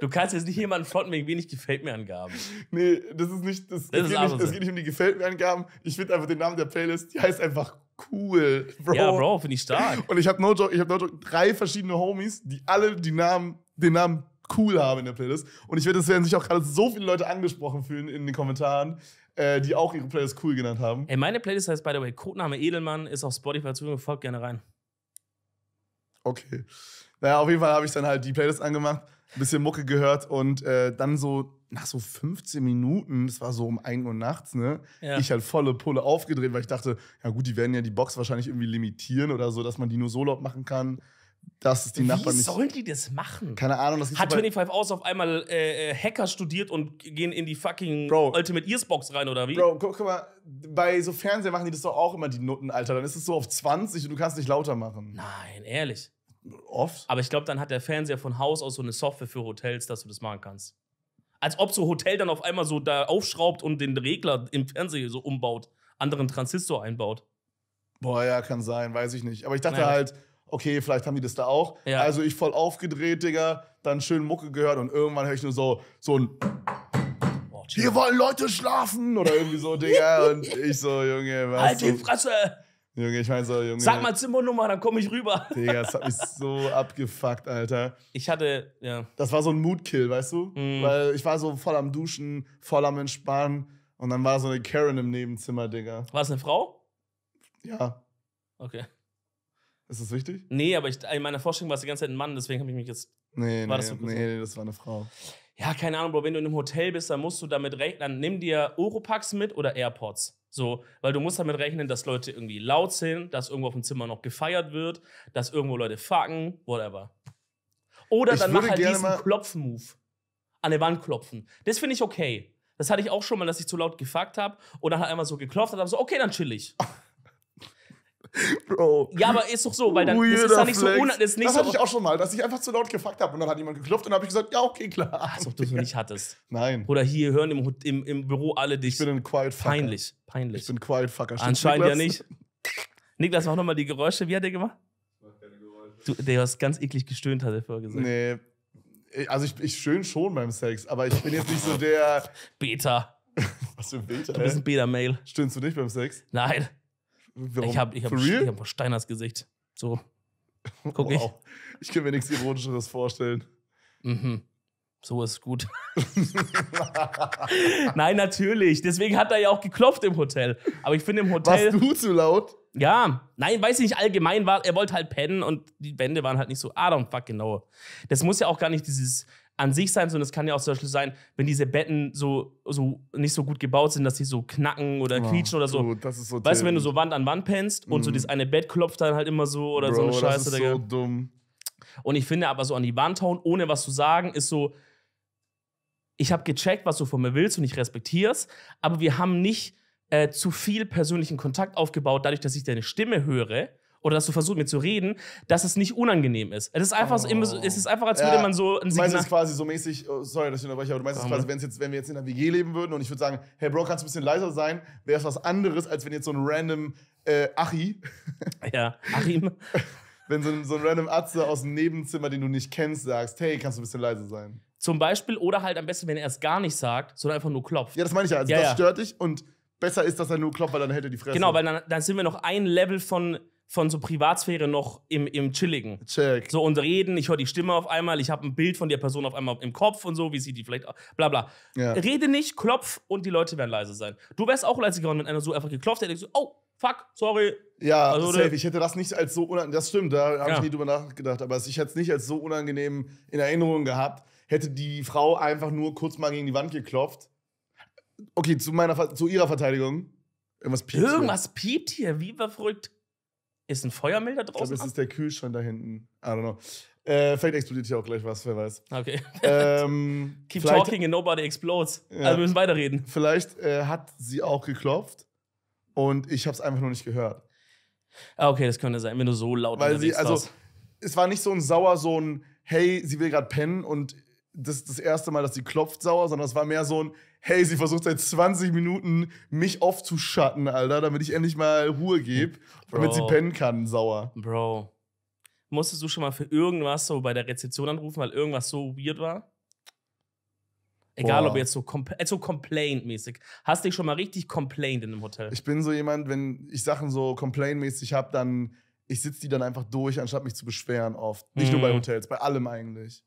Du kannst jetzt nicht jemanden fronten wegen wenig Gefällt mir-Angaben. Nee, das ist nicht. Das, das, ist geht, nicht, das geht nicht um die Gefällt mir-Angaben. Ich finde einfach den Namen der Playlist, die heißt einfach cool, Bro. Ja, Bro, finde ich stark. Und ich habe no joke, no joke drei verschiedene Homies, die alle die Namen, den Namen cool habe in der Playlist. Und ich wette, es werden sich auch gerade so viele Leute angesprochen fühlen in den Kommentaren, äh, die auch ihre Playlist cool genannt haben. Ey, meine Playlist heißt, by the way, Codename Edelmann, ist auf Spotify zugänglich, folgt gerne rein. Okay. Naja, auf jeden Fall habe ich dann halt die Playlist angemacht, ein bisschen Mucke gehört und äh, dann so nach so 15 Minuten, das war so um 1 Uhr nachts, ne? Ja. Ich halt volle Pulle aufgedreht, weil ich dachte, ja gut, die werden ja die Box wahrscheinlich irgendwie limitieren oder so, dass man die nur so laut machen kann. Das ist die Nachbarn nicht. Wie sollen die das machen? Keine Ahnung, das ist Hat 25 aus auf einmal äh, äh, Hacker studiert und gehen in die fucking Bro. Ultimate Ears Box rein oder wie? Bro, guck, guck mal, bei so Fernsehen machen die das doch auch immer die Noten, Alter. Dann ist es so auf 20 und du kannst nicht lauter machen. Nein, ehrlich. Oft. Aber ich glaube, dann hat der Fernseher von Haus aus so eine Software für Hotels, dass du das machen kannst. Als ob so Hotel dann auf einmal so da aufschraubt und den Regler im Fernseher so umbaut, anderen Transistor einbaut. Boah, ja, kann sein, weiß ich nicht. Aber ich dachte naja. halt okay, vielleicht haben die das da auch. Ja. Also ich voll aufgedreht, Digga, dann schön Mucke gehört und irgendwann höre ich nur so, so ein oh, Hier wollen Leute schlafen oder irgendwie so, Digga. und ich so, Junge, was? Halt die Fresse! Junge, ich meine so, Junge. Sag mal Zimmernummer, dann komme ich rüber. Digga, das hat mich so abgefuckt, Alter. Ich hatte, ja. Das war so ein Moodkill, weißt du? Mm. Weil ich war so voll am Duschen, voll am Entspannen und dann war so eine Karen im Nebenzimmer, Digga. War es eine Frau? Ja. Okay. Ist das richtig? Nee, aber ich, in meiner Vorstellung war es die ganze Zeit ein Mann, deswegen habe ich mich jetzt. Nee, war nee, das so nee, das war eine Frau. Ja, keine Ahnung, Bro, wenn du in einem Hotel bist, dann musst du damit rechnen, dann nimm dir Europax mit oder AirPods. So, weil du musst damit rechnen, dass Leute irgendwie laut sind, dass irgendwo auf dem Zimmer noch gefeiert wird, dass irgendwo Leute fucken, whatever. Oder ich dann mach halt diesen Klopfmove. An der Wand klopfen. Das finde ich okay. Das hatte ich auch schon mal, dass ich zu laut gefuckt habe und dann halt einmal so geklopft und habe so, okay, dann chill ich. Bro. Ja, aber ist doch so, weil dann Weirder das ist ja nicht so un, das Das hatte ich auch schon mal, dass ich einfach zu laut gefuckt habe und dann hat jemand geklopft und dann habe ich gesagt, ja, okay, klar. Als ob du es nicht hattest. Nein. Oder hier hören im, im, im Büro alle dich. Ich bin ein Quiet Fucker. Peinlich, peinlich. Ich bin Quiet Fucker. Stimmt's, Anscheinend Niklas? ja nicht. Niklas, mach nochmal die Geräusche. Wie hat der gemacht? Ich mach keine Geräusche. Du, der was ganz eklig gestöhnt, hat er vorher gesagt. Nee. Also ich, ich schön schon beim Sex, aber ich bin jetzt nicht so der... Beta. was für ein Beta? Du bist ein Beta-Mail. Stöhnst du nicht beim Sex? Nein. Warum? Ich habe ich hab, ich hab Steiners Gesicht. So. Guck wow. ich. Ich kann mir nichts Ironischeres vorstellen. Mhm. So ist gut. Nein, natürlich. Deswegen hat er ja auch geklopft im Hotel. Aber ich finde im Hotel. Warst du zu laut? Ja. Nein, weiß ich nicht. Allgemein war, er wollte halt pennen und die Wände waren halt nicht so. Ah, don't fuck genau. Das muss ja auch gar nicht dieses an sich sein, sondern es kann ja auch zum Beispiel sein, wenn diese Betten so, so nicht so gut gebaut sind, dass sie so knacken oder oh, quietschen oder so. Dude, das ist so weißt du, wenn du so Wand an Wand pennst und mm. so mhm. das eine Bett klopft dann halt immer so oder Bro, so eine Scheiße. Das ist so dumm. Und ich finde aber so an die Wand hauen, ohne was zu sagen, ist so, ich habe gecheckt, was du von mir willst und ich respektiere es, aber wir haben nicht äh, zu viel persönlichen Kontakt aufgebaut, dadurch, dass ich deine Stimme höre oder dass du versuchst, mit zu reden, dass es nicht unangenehm ist. Es ist einfach, oh. so, es ist einfach als würde ja. man so ein Signal... Du meinst es quasi so mäßig, oh, sorry, dass ich unterbreche, aber du meinst es quasi, jetzt, wenn wir jetzt in einer WG leben würden und ich würde sagen, hey Bro, kannst du ein bisschen leiser sein, wäre es was anderes, als wenn jetzt so ein random äh, Achi... Ja, Achim. wenn so ein, so ein random Atze aus dem Nebenzimmer, den du nicht kennst, sagst, hey, kannst du ein bisschen leiser sein? Zum Beispiel, oder halt am besten, wenn er es gar nicht sagt, sondern einfach nur klopft. Ja, das meine ich ja. Also ja, das ja. stört dich und besser ist, dass er nur klopft, weil dann hält er die Fresse. Genau, weil dann, dann sind wir noch ein Level von von so Privatsphäre noch im, im Chilligen. Check. So und reden, ich höre die Stimme auf einmal, ich habe ein Bild von der Person auf einmal im Kopf und so, wie sieht die vielleicht aus, bla bla. Ja. Rede nicht, klopf und die Leute werden leise sein. Du wärst auch leise geworden, wenn einer so einfach geklopft hätte, so, oh, fuck, sorry. Ja, also, safe. ich hätte das nicht als so unangenehm, das stimmt, da habe ja. ich nie drüber nachgedacht, aber ich hätte es nicht als so unangenehm in Erinnerung gehabt, hätte die Frau einfach nur kurz mal gegen die Wand geklopft. Okay, zu, meiner, zu ihrer Verteidigung. Irgendwas piept. Irgendwas piept hier, wie verrückt. Ist ein Feuermelder draußen? Ich glaube, es ist der Kühlschrank da hinten. I don't know. Äh, vielleicht explodiert hier auch gleich was, wer weiß. Okay. Ähm, Keep talking and nobody explodes. Ja. Also wir müssen weiterreden. Vielleicht äh, hat sie auch geklopft und ich habe es einfach noch nicht gehört. Ah, okay, das könnte sein, wenn du so laut Weil sie, also, warst. es war nicht so ein sauer, so ein, hey, sie will gerade pennen und das, das erste Mal, dass sie klopft sauer, sondern es war mehr so ein, hey, sie versucht seit 20 Minuten, mich aufzuschatten, Alter, damit ich endlich mal Ruhe gebe, damit sie pennen kann, sauer. Bro. Musstest du schon mal für irgendwas so bei der Rezeption anrufen, weil irgendwas so weird war? Egal, Boah. ob jetzt so, compl äh, so complaint-mäßig. Hast du dich schon mal richtig complained in einem Hotel? Ich bin so jemand, wenn ich Sachen so complaint-mäßig habe, dann ich sitze die dann einfach durch, anstatt mich zu beschweren oft. Nicht mm. nur bei mhm. Hotels, bei allem eigentlich.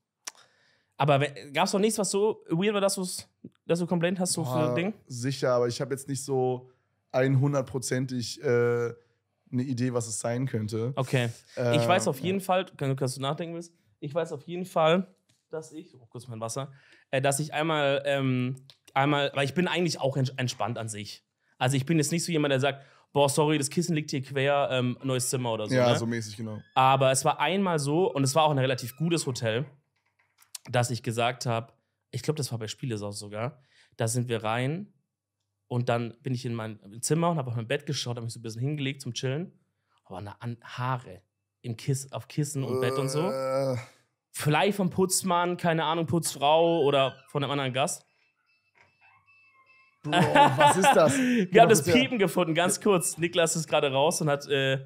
Aber gab es noch nichts, was so weird war, dass, dass du Komplett hast, so Boah, für Ding? Sicher, aber ich habe jetzt nicht so 100%ig äh, eine Idee, was es sein könnte. Okay. Ähm, ich weiß ähm, auf jeden ja. Fall, kannst du nachdenken willst, ich weiß auf jeden Fall, dass ich, oh, kurz mein Wasser, äh, dass ich einmal, ähm, einmal, weil ich bin eigentlich auch entspannt an sich. Also ich bin jetzt nicht so jemand, der sagt, boah, sorry, das Kissen liegt hier quer, ähm, neues Zimmer oder so. Ja, ne? so mäßig, genau. Aber es war einmal so, und es war auch ein relativ gutes Hotel dass ich gesagt habe, ich glaube, das war bei Spielesau sogar, da sind wir rein und dann bin ich in mein Zimmer und habe auf mein Bett geschaut, habe mich so ein bisschen hingelegt zum Chillen, aber eine an Haare im Kiss, auf Kissen und uh. Bett und so. Vielleicht äh. vom Putzmann, keine Ahnung, Putzfrau oder von einem anderen Gast. Bro, was ist das? wir genau, haben das Piepen ja. gefunden, ganz kurz. Niklas ist gerade raus und hat äh,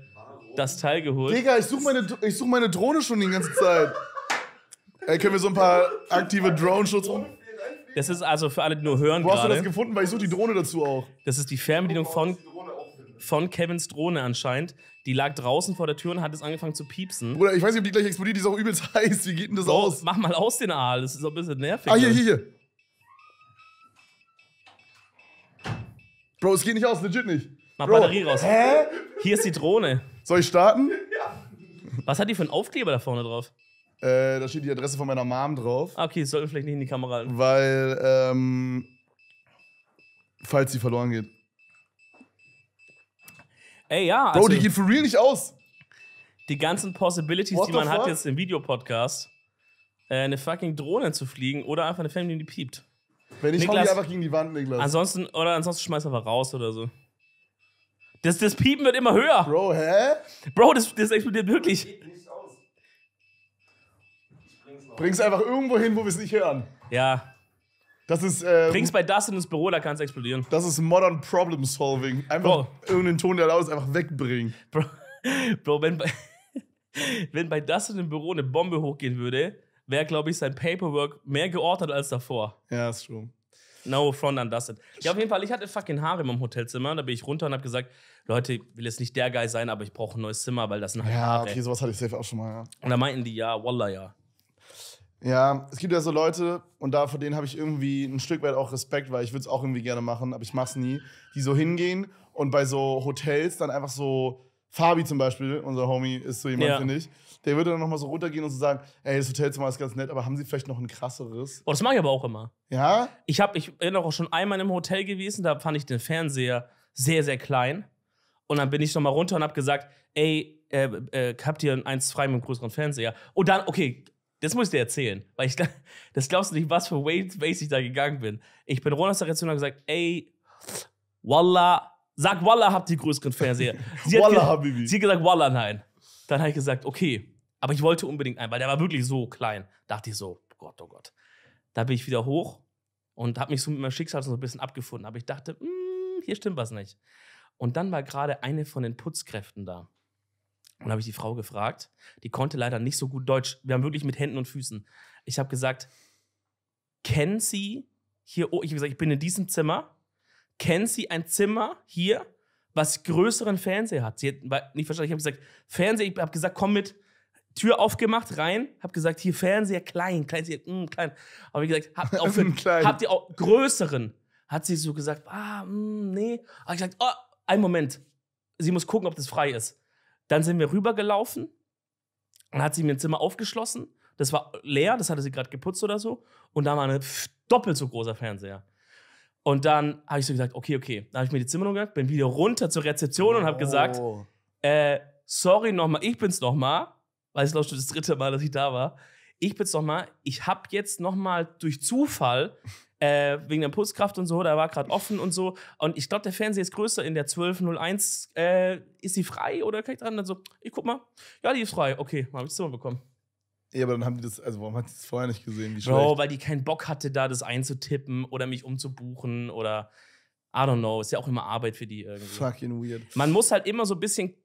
das Teil geholt. Digga, ich suche meine, such meine Drohne schon die ganze Zeit. Ey, können wir so ein paar aktive Drone-Schutz Das ist also für alle, die nur hören Wo hast du das gefunden? Weil ich suche die Drohne dazu auch. Das ist die Fernbedienung von, von Kevins Drohne anscheinend. Die lag draußen vor der Tür und hat es angefangen zu piepsen. Bruder, ich weiß nicht, ob die gleich explodiert, die ist auch übelst heiß. Wie geht denn das Bro, aus? Mach mal aus den Aal, das ist ein bisschen nervig. Ah, hier, ne? hier, hier. Bro, es geht nicht aus, legit nicht. Mach Bro. Batterie raus. Hä? Hier ist die Drohne. Soll ich starten? Ja. Was hat die für einen Aufkleber da vorne drauf? Äh, da steht die Adresse von meiner Mom drauf. Ah, okay, das sollten wir vielleicht nicht in die Kamera Weil, ähm, falls sie verloren geht. Ey, ja. Also Bro, die also geht für real nicht aus. Die ganzen Possibilities, What die man fuck? hat jetzt im Videopodcast, äh, eine fucking Drohne zu fliegen oder einfach eine Family, die piept. Wenn ich Niklas, hau die einfach gegen die Wand, Niklas. Ansonsten, oder ansonsten schmeiß einfach raus oder so. Das, das Piepen wird immer höher. Bro, hä? Bro, das, das explodiert wirklich. Bring's einfach irgendwo hin, wo wir es nicht hören. Ja. Das ist. Ähm, Bring's bei Dustin ins Büro, da kann's explodieren. Das ist Modern Problem Solving. Einfach Bro. irgendeinen Ton, der laut ist, einfach wegbringen. Bro, Bro wenn, bei, wenn bei Dustin im Büro eine Bombe hochgehen würde, wäre, glaube ich, sein Paperwork mehr geordnet als davor. Ja, ist schon. No front on Dustin. Ja, auf jeden Fall, ich hatte fucking Haare im Hotelzimmer. Da bin ich runter und habe gesagt, Leute, ich will jetzt nicht der Guy sein, aber ich brauche ein neues Zimmer, weil das ein halt Ja, Haare. okay, sowas hatte ich safe auch schon mal, ja. Und da meinten die, ja, Wallah, ja. Ja, es gibt ja so Leute, und da vor denen habe ich irgendwie ein Stück weit auch Respekt, weil ich würde es auch irgendwie gerne machen, aber ich mache es nie, die so hingehen und bei so Hotels dann einfach so, Fabi zum Beispiel, unser Homie, ist so jemand, ja. finde ich. Der würde dann nochmal so runtergehen und so sagen, ey, das Hotelzimmer ist ganz nett, aber haben Sie vielleicht noch ein krasseres? Oh, das mache ich aber auch immer. Ja? Ich, hab, ich bin auch schon einmal im Hotel gewesen, da fand ich den Fernseher sehr, sehr klein. Und dann bin ich nochmal runter und habe gesagt, ey, äh, äh, habt ihr eins frei mit einem größeren Fernseher? Und dann, okay, das muss ich dir erzählen, weil ich das glaubst du nicht, was für Ways ich da gegangen bin. Ich bin Ronas Reaktion und habe gesagt, ey, Wallah, sag Wallah, habt ihr größeren Fernseher. Sie Wallah, Habibi. Sie hat gesagt, Wallah, nein. Dann habe ich gesagt, okay, aber ich wollte unbedingt einen, weil der war wirklich so klein. Dachte ich so, oh Gott, oh Gott. Da bin ich wieder hoch und habe mich so mit meinem Schicksal so ein bisschen abgefunden. Aber ich dachte, mh, hm, hier stimmt was nicht. Und dann war gerade eine von den Putzkräften da. Und habe ich die Frau gefragt, die konnte leider nicht so gut Deutsch. Wir haben wirklich mit Händen und Füßen. Ich habe gesagt, kennen Sie hier, oh, ich habe gesagt, ich bin in diesem Zimmer. Kennen Sie ein Zimmer hier, was größeren Fernseher hat? Sie hat nicht verstanden. Ich habe gesagt, Fernseher, ich habe gesagt, komm mit. Tür aufgemacht, rein, hab gesagt, hier Fernseher klein, klein, sie, mh, mm, klein. Aber wie gesagt, habt ihr auch, für, habt ihr auch größeren? Hat sie so gesagt, ah, mh, mm, nee. Aber ich gesagt, oh, einen Moment. Sie muss gucken, ob das frei ist. Dann sind wir rübergelaufen. Dann hat sie mir ein Zimmer aufgeschlossen. Das war leer, das hatte sie gerade geputzt oder so. Und da war ein doppelt so großer Fernseher. Und dann habe ich so gesagt, okay, okay. Dann habe ich mir die Zimmer gegangen, bin wieder runter zur Rezeption und habe gesagt, oh. äh, sorry nochmal, ich bin's nochmal. Weil es glaube schon das dritte Mal, dass ich da war. Ich bin's nochmal. Ich habe jetzt nochmal durch Zufall äh, wegen der Pulskraft und so, da war gerade offen und so. Und ich glaube, der Fernseher ist größer in der 1201. Äh, ist sie frei oder kann ich dran? Dann so, ich guck mal. Ja, die ist frei. Okay, habe ich Zimmer bekommen. Ja, aber dann haben die das, also warum hat die das vorher nicht gesehen? Wie Bro, weil die keinen Bock hatte, da das einzutippen oder mich umzubuchen oder I don't know. Ist ja auch immer Arbeit für die irgendwie. Fucking weird. Man muss halt immer so ein bisschen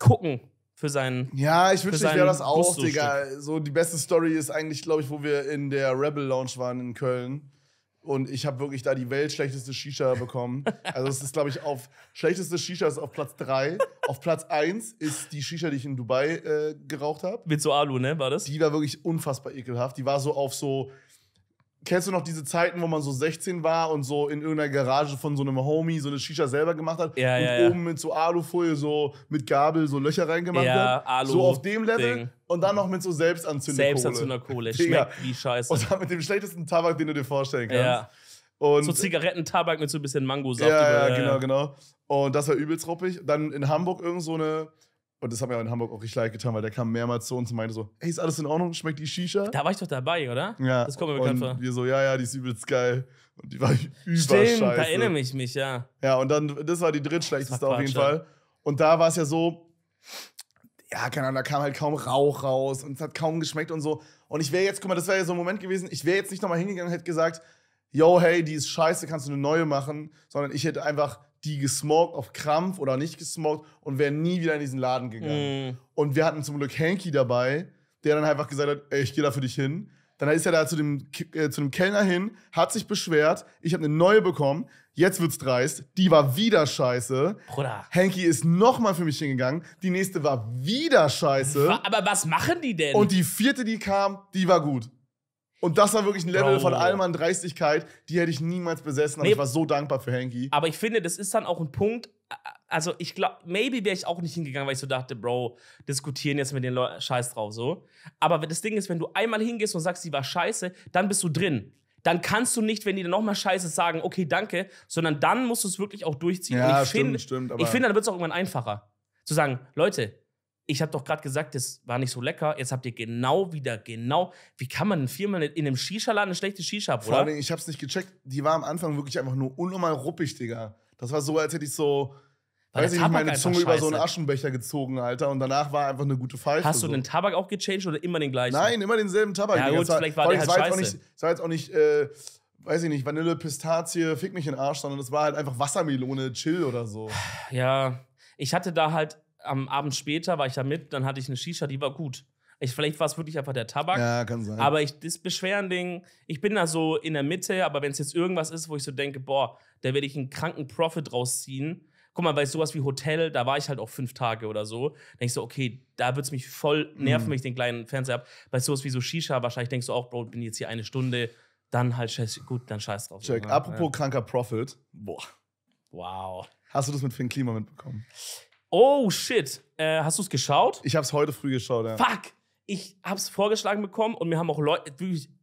gucken, für seinen. Ja, ich wünschte, ich wäre das auch, Digga. So, die beste Story ist eigentlich, glaube ich, wo wir in der Rebel Lounge waren in Köln. Und ich habe wirklich da die weltschlechteste Shisha bekommen. Also es ist, glaube ich, auf schlechteste Shisha ist auf Platz 3. auf Platz 1 ist die Shisha, die ich in Dubai äh, geraucht habe. Mit so Alu, ne? War das? Die war wirklich unfassbar ekelhaft. Die war so auf so, kennst du noch diese Zeiten, wo man so 16 war und so in irgendeiner Garage von so einem Homie so eine Shisha selber gemacht hat ja, und ja, oben ja. mit so Alufolie so mit Gabel so Löcher reingemacht hat? Alu so auf dem Level Ding. und dann noch mit so Selbstanzünderkohle. Selbstanzünderkohle, schmeckt wie scheiße. Und dann mit dem schlechtesten Tabak, den du dir vorstellen kannst. Und so Zigarettentabak mit so ein bisschen Mangosaft. Ja, ja, genau, genau. Und das war übelst ruppig. Dann in Hamburg irgend so eine und das haben wir in Hamburg auch richtig leid getan, weil der kam mehrmals zu uns und meinte so, hey, ist alles in Ordnung? Schmeckt die Shisha? Da war ich doch dabei, oder? Ja. Das kommt mir bekannt vor. wir so, ja, ja, die ist übelst geil. Und die war überscheiße. Stimmt, da erinnere ich mich, ja. Ja, und dann, das war die drittschlechteste auf jeden Fall. Und da war es ja so, ja, keine Ahnung, da kam halt kaum Rauch raus und es hat kaum geschmeckt und so. Und ich wäre jetzt, guck mal, das wäre ja so ein Moment gewesen, ich wäre jetzt nicht nochmal hingegangen und hätte gesagt, yo, hey, die ist scheiße, kannst du eine neue machen? Sondern ich hätte einfach die gesmoked auf Krampf oder nicht gesmoked und wären nie wieder in diesen Laden gegangen. Mm. Und wir hatten zum Glück Hanky dabei, der dann einfach gesagt hat, ey, ich gehe da für dich hin. Dann ist er da zu dem, äh, zu dem Kellner hin, hat sich beschwert, ich habe eine neue bekommen, jetzt wird's dreist, die war wieder scheiße. Bruder. Hanky ist nochmal für mich hingegangen, die nächste war wieder scheiße. aber was machen die denn? Und die vierte, die kam, die war gut. Und das war wirklich ein Level Bro. von Allmann Dreistigkeit, die hätte ich niemals besessen, aber nee. ich war so dankbar für Hanky. Aber ich finde, das ist dann auch ein Punkt, also ich glaube, maybe wäre ich auch nicht hingegangen, weil ich so dachte, Bro, diskutieren jetzt mit den Leuten, scheiß drauf, so. Aber das Ding ist, wenn du einmal hingehst und sagst, sie war scheiße, dann bist du drin. Dann kannst du nicht, wenn die dann nochmal scheiße sagen, okay, danke, sondern dann musst du es wirklich auch durchziehen. Ja, und ich stimmt, find, stimmt. ich finde, dann wird es auch irgendwann einfacher. Zu sagen, Leute, ich habe doch gerade gesagt, das war nicht so lecker. Jetzt habt ihr genau wieder, genau. Wie kann man viermal in einem Shisha-Laden eine schlechte Shisha, oder? Vor allem, ich hab's nicht gecheckt. Die war am Anfang wirklich einfach nur unnormal ruppig, Digga. Das war so, als hätte ich so, weil weiß ich nicht, meine Zunge über so einen Aschenbecher gezogen, Alter. Und danach war einfach eine gute Pfeife. Hast du so. den Tabak auch gechanged oder immer den gleichen? Nein, immer denselben Tabak. Ja, gut, vielleicht war, der halt scheiße. Nicht, das war jetzt auch nicht, äh, weiß ich nicht, Vanille, Pistazie, fick mich in den Arsch, sondern das war halt einfach Wassermelone, Chill oder so. Ja, ich hatte da halt am Abend später war ich da mit, dann hatte ich eine Shisha, die war gut. Ich, vielleicht war es wirklich einfach der Tabak. Ja, kann sein. Aber ich, das Beschwerending, ich bin da so in der Mitte, aber wenn es jetzt irgendwas ist, wo ich so denke, boah, da werde ich einen kranken Profit rausziehen. Guck mal, bei sowas wie Hotel, da war ich halt auch fünf Tage oder so. Denke ich so, okay, da wird es mich voll mhm. nerven, mhm. wenn ich den kleinen Fernseher habe. Bei sowas wie so Shisha, wahrscheinlich denkst du auch, Bro, bin jetzt hier eine Stunde, dann halt scheiß, gut, dann scheiß drauf. Check. Apropos ja. kranker Profit, boah. Wow. Hast du das mit Finn Klima mitbekommen? Oh shit. Äh, hast du es geschaut? Ich hab's heute früh geschaut, ja. Fuck! Ich hab's vorgeschlagen bekommen und mir haben auch Leute.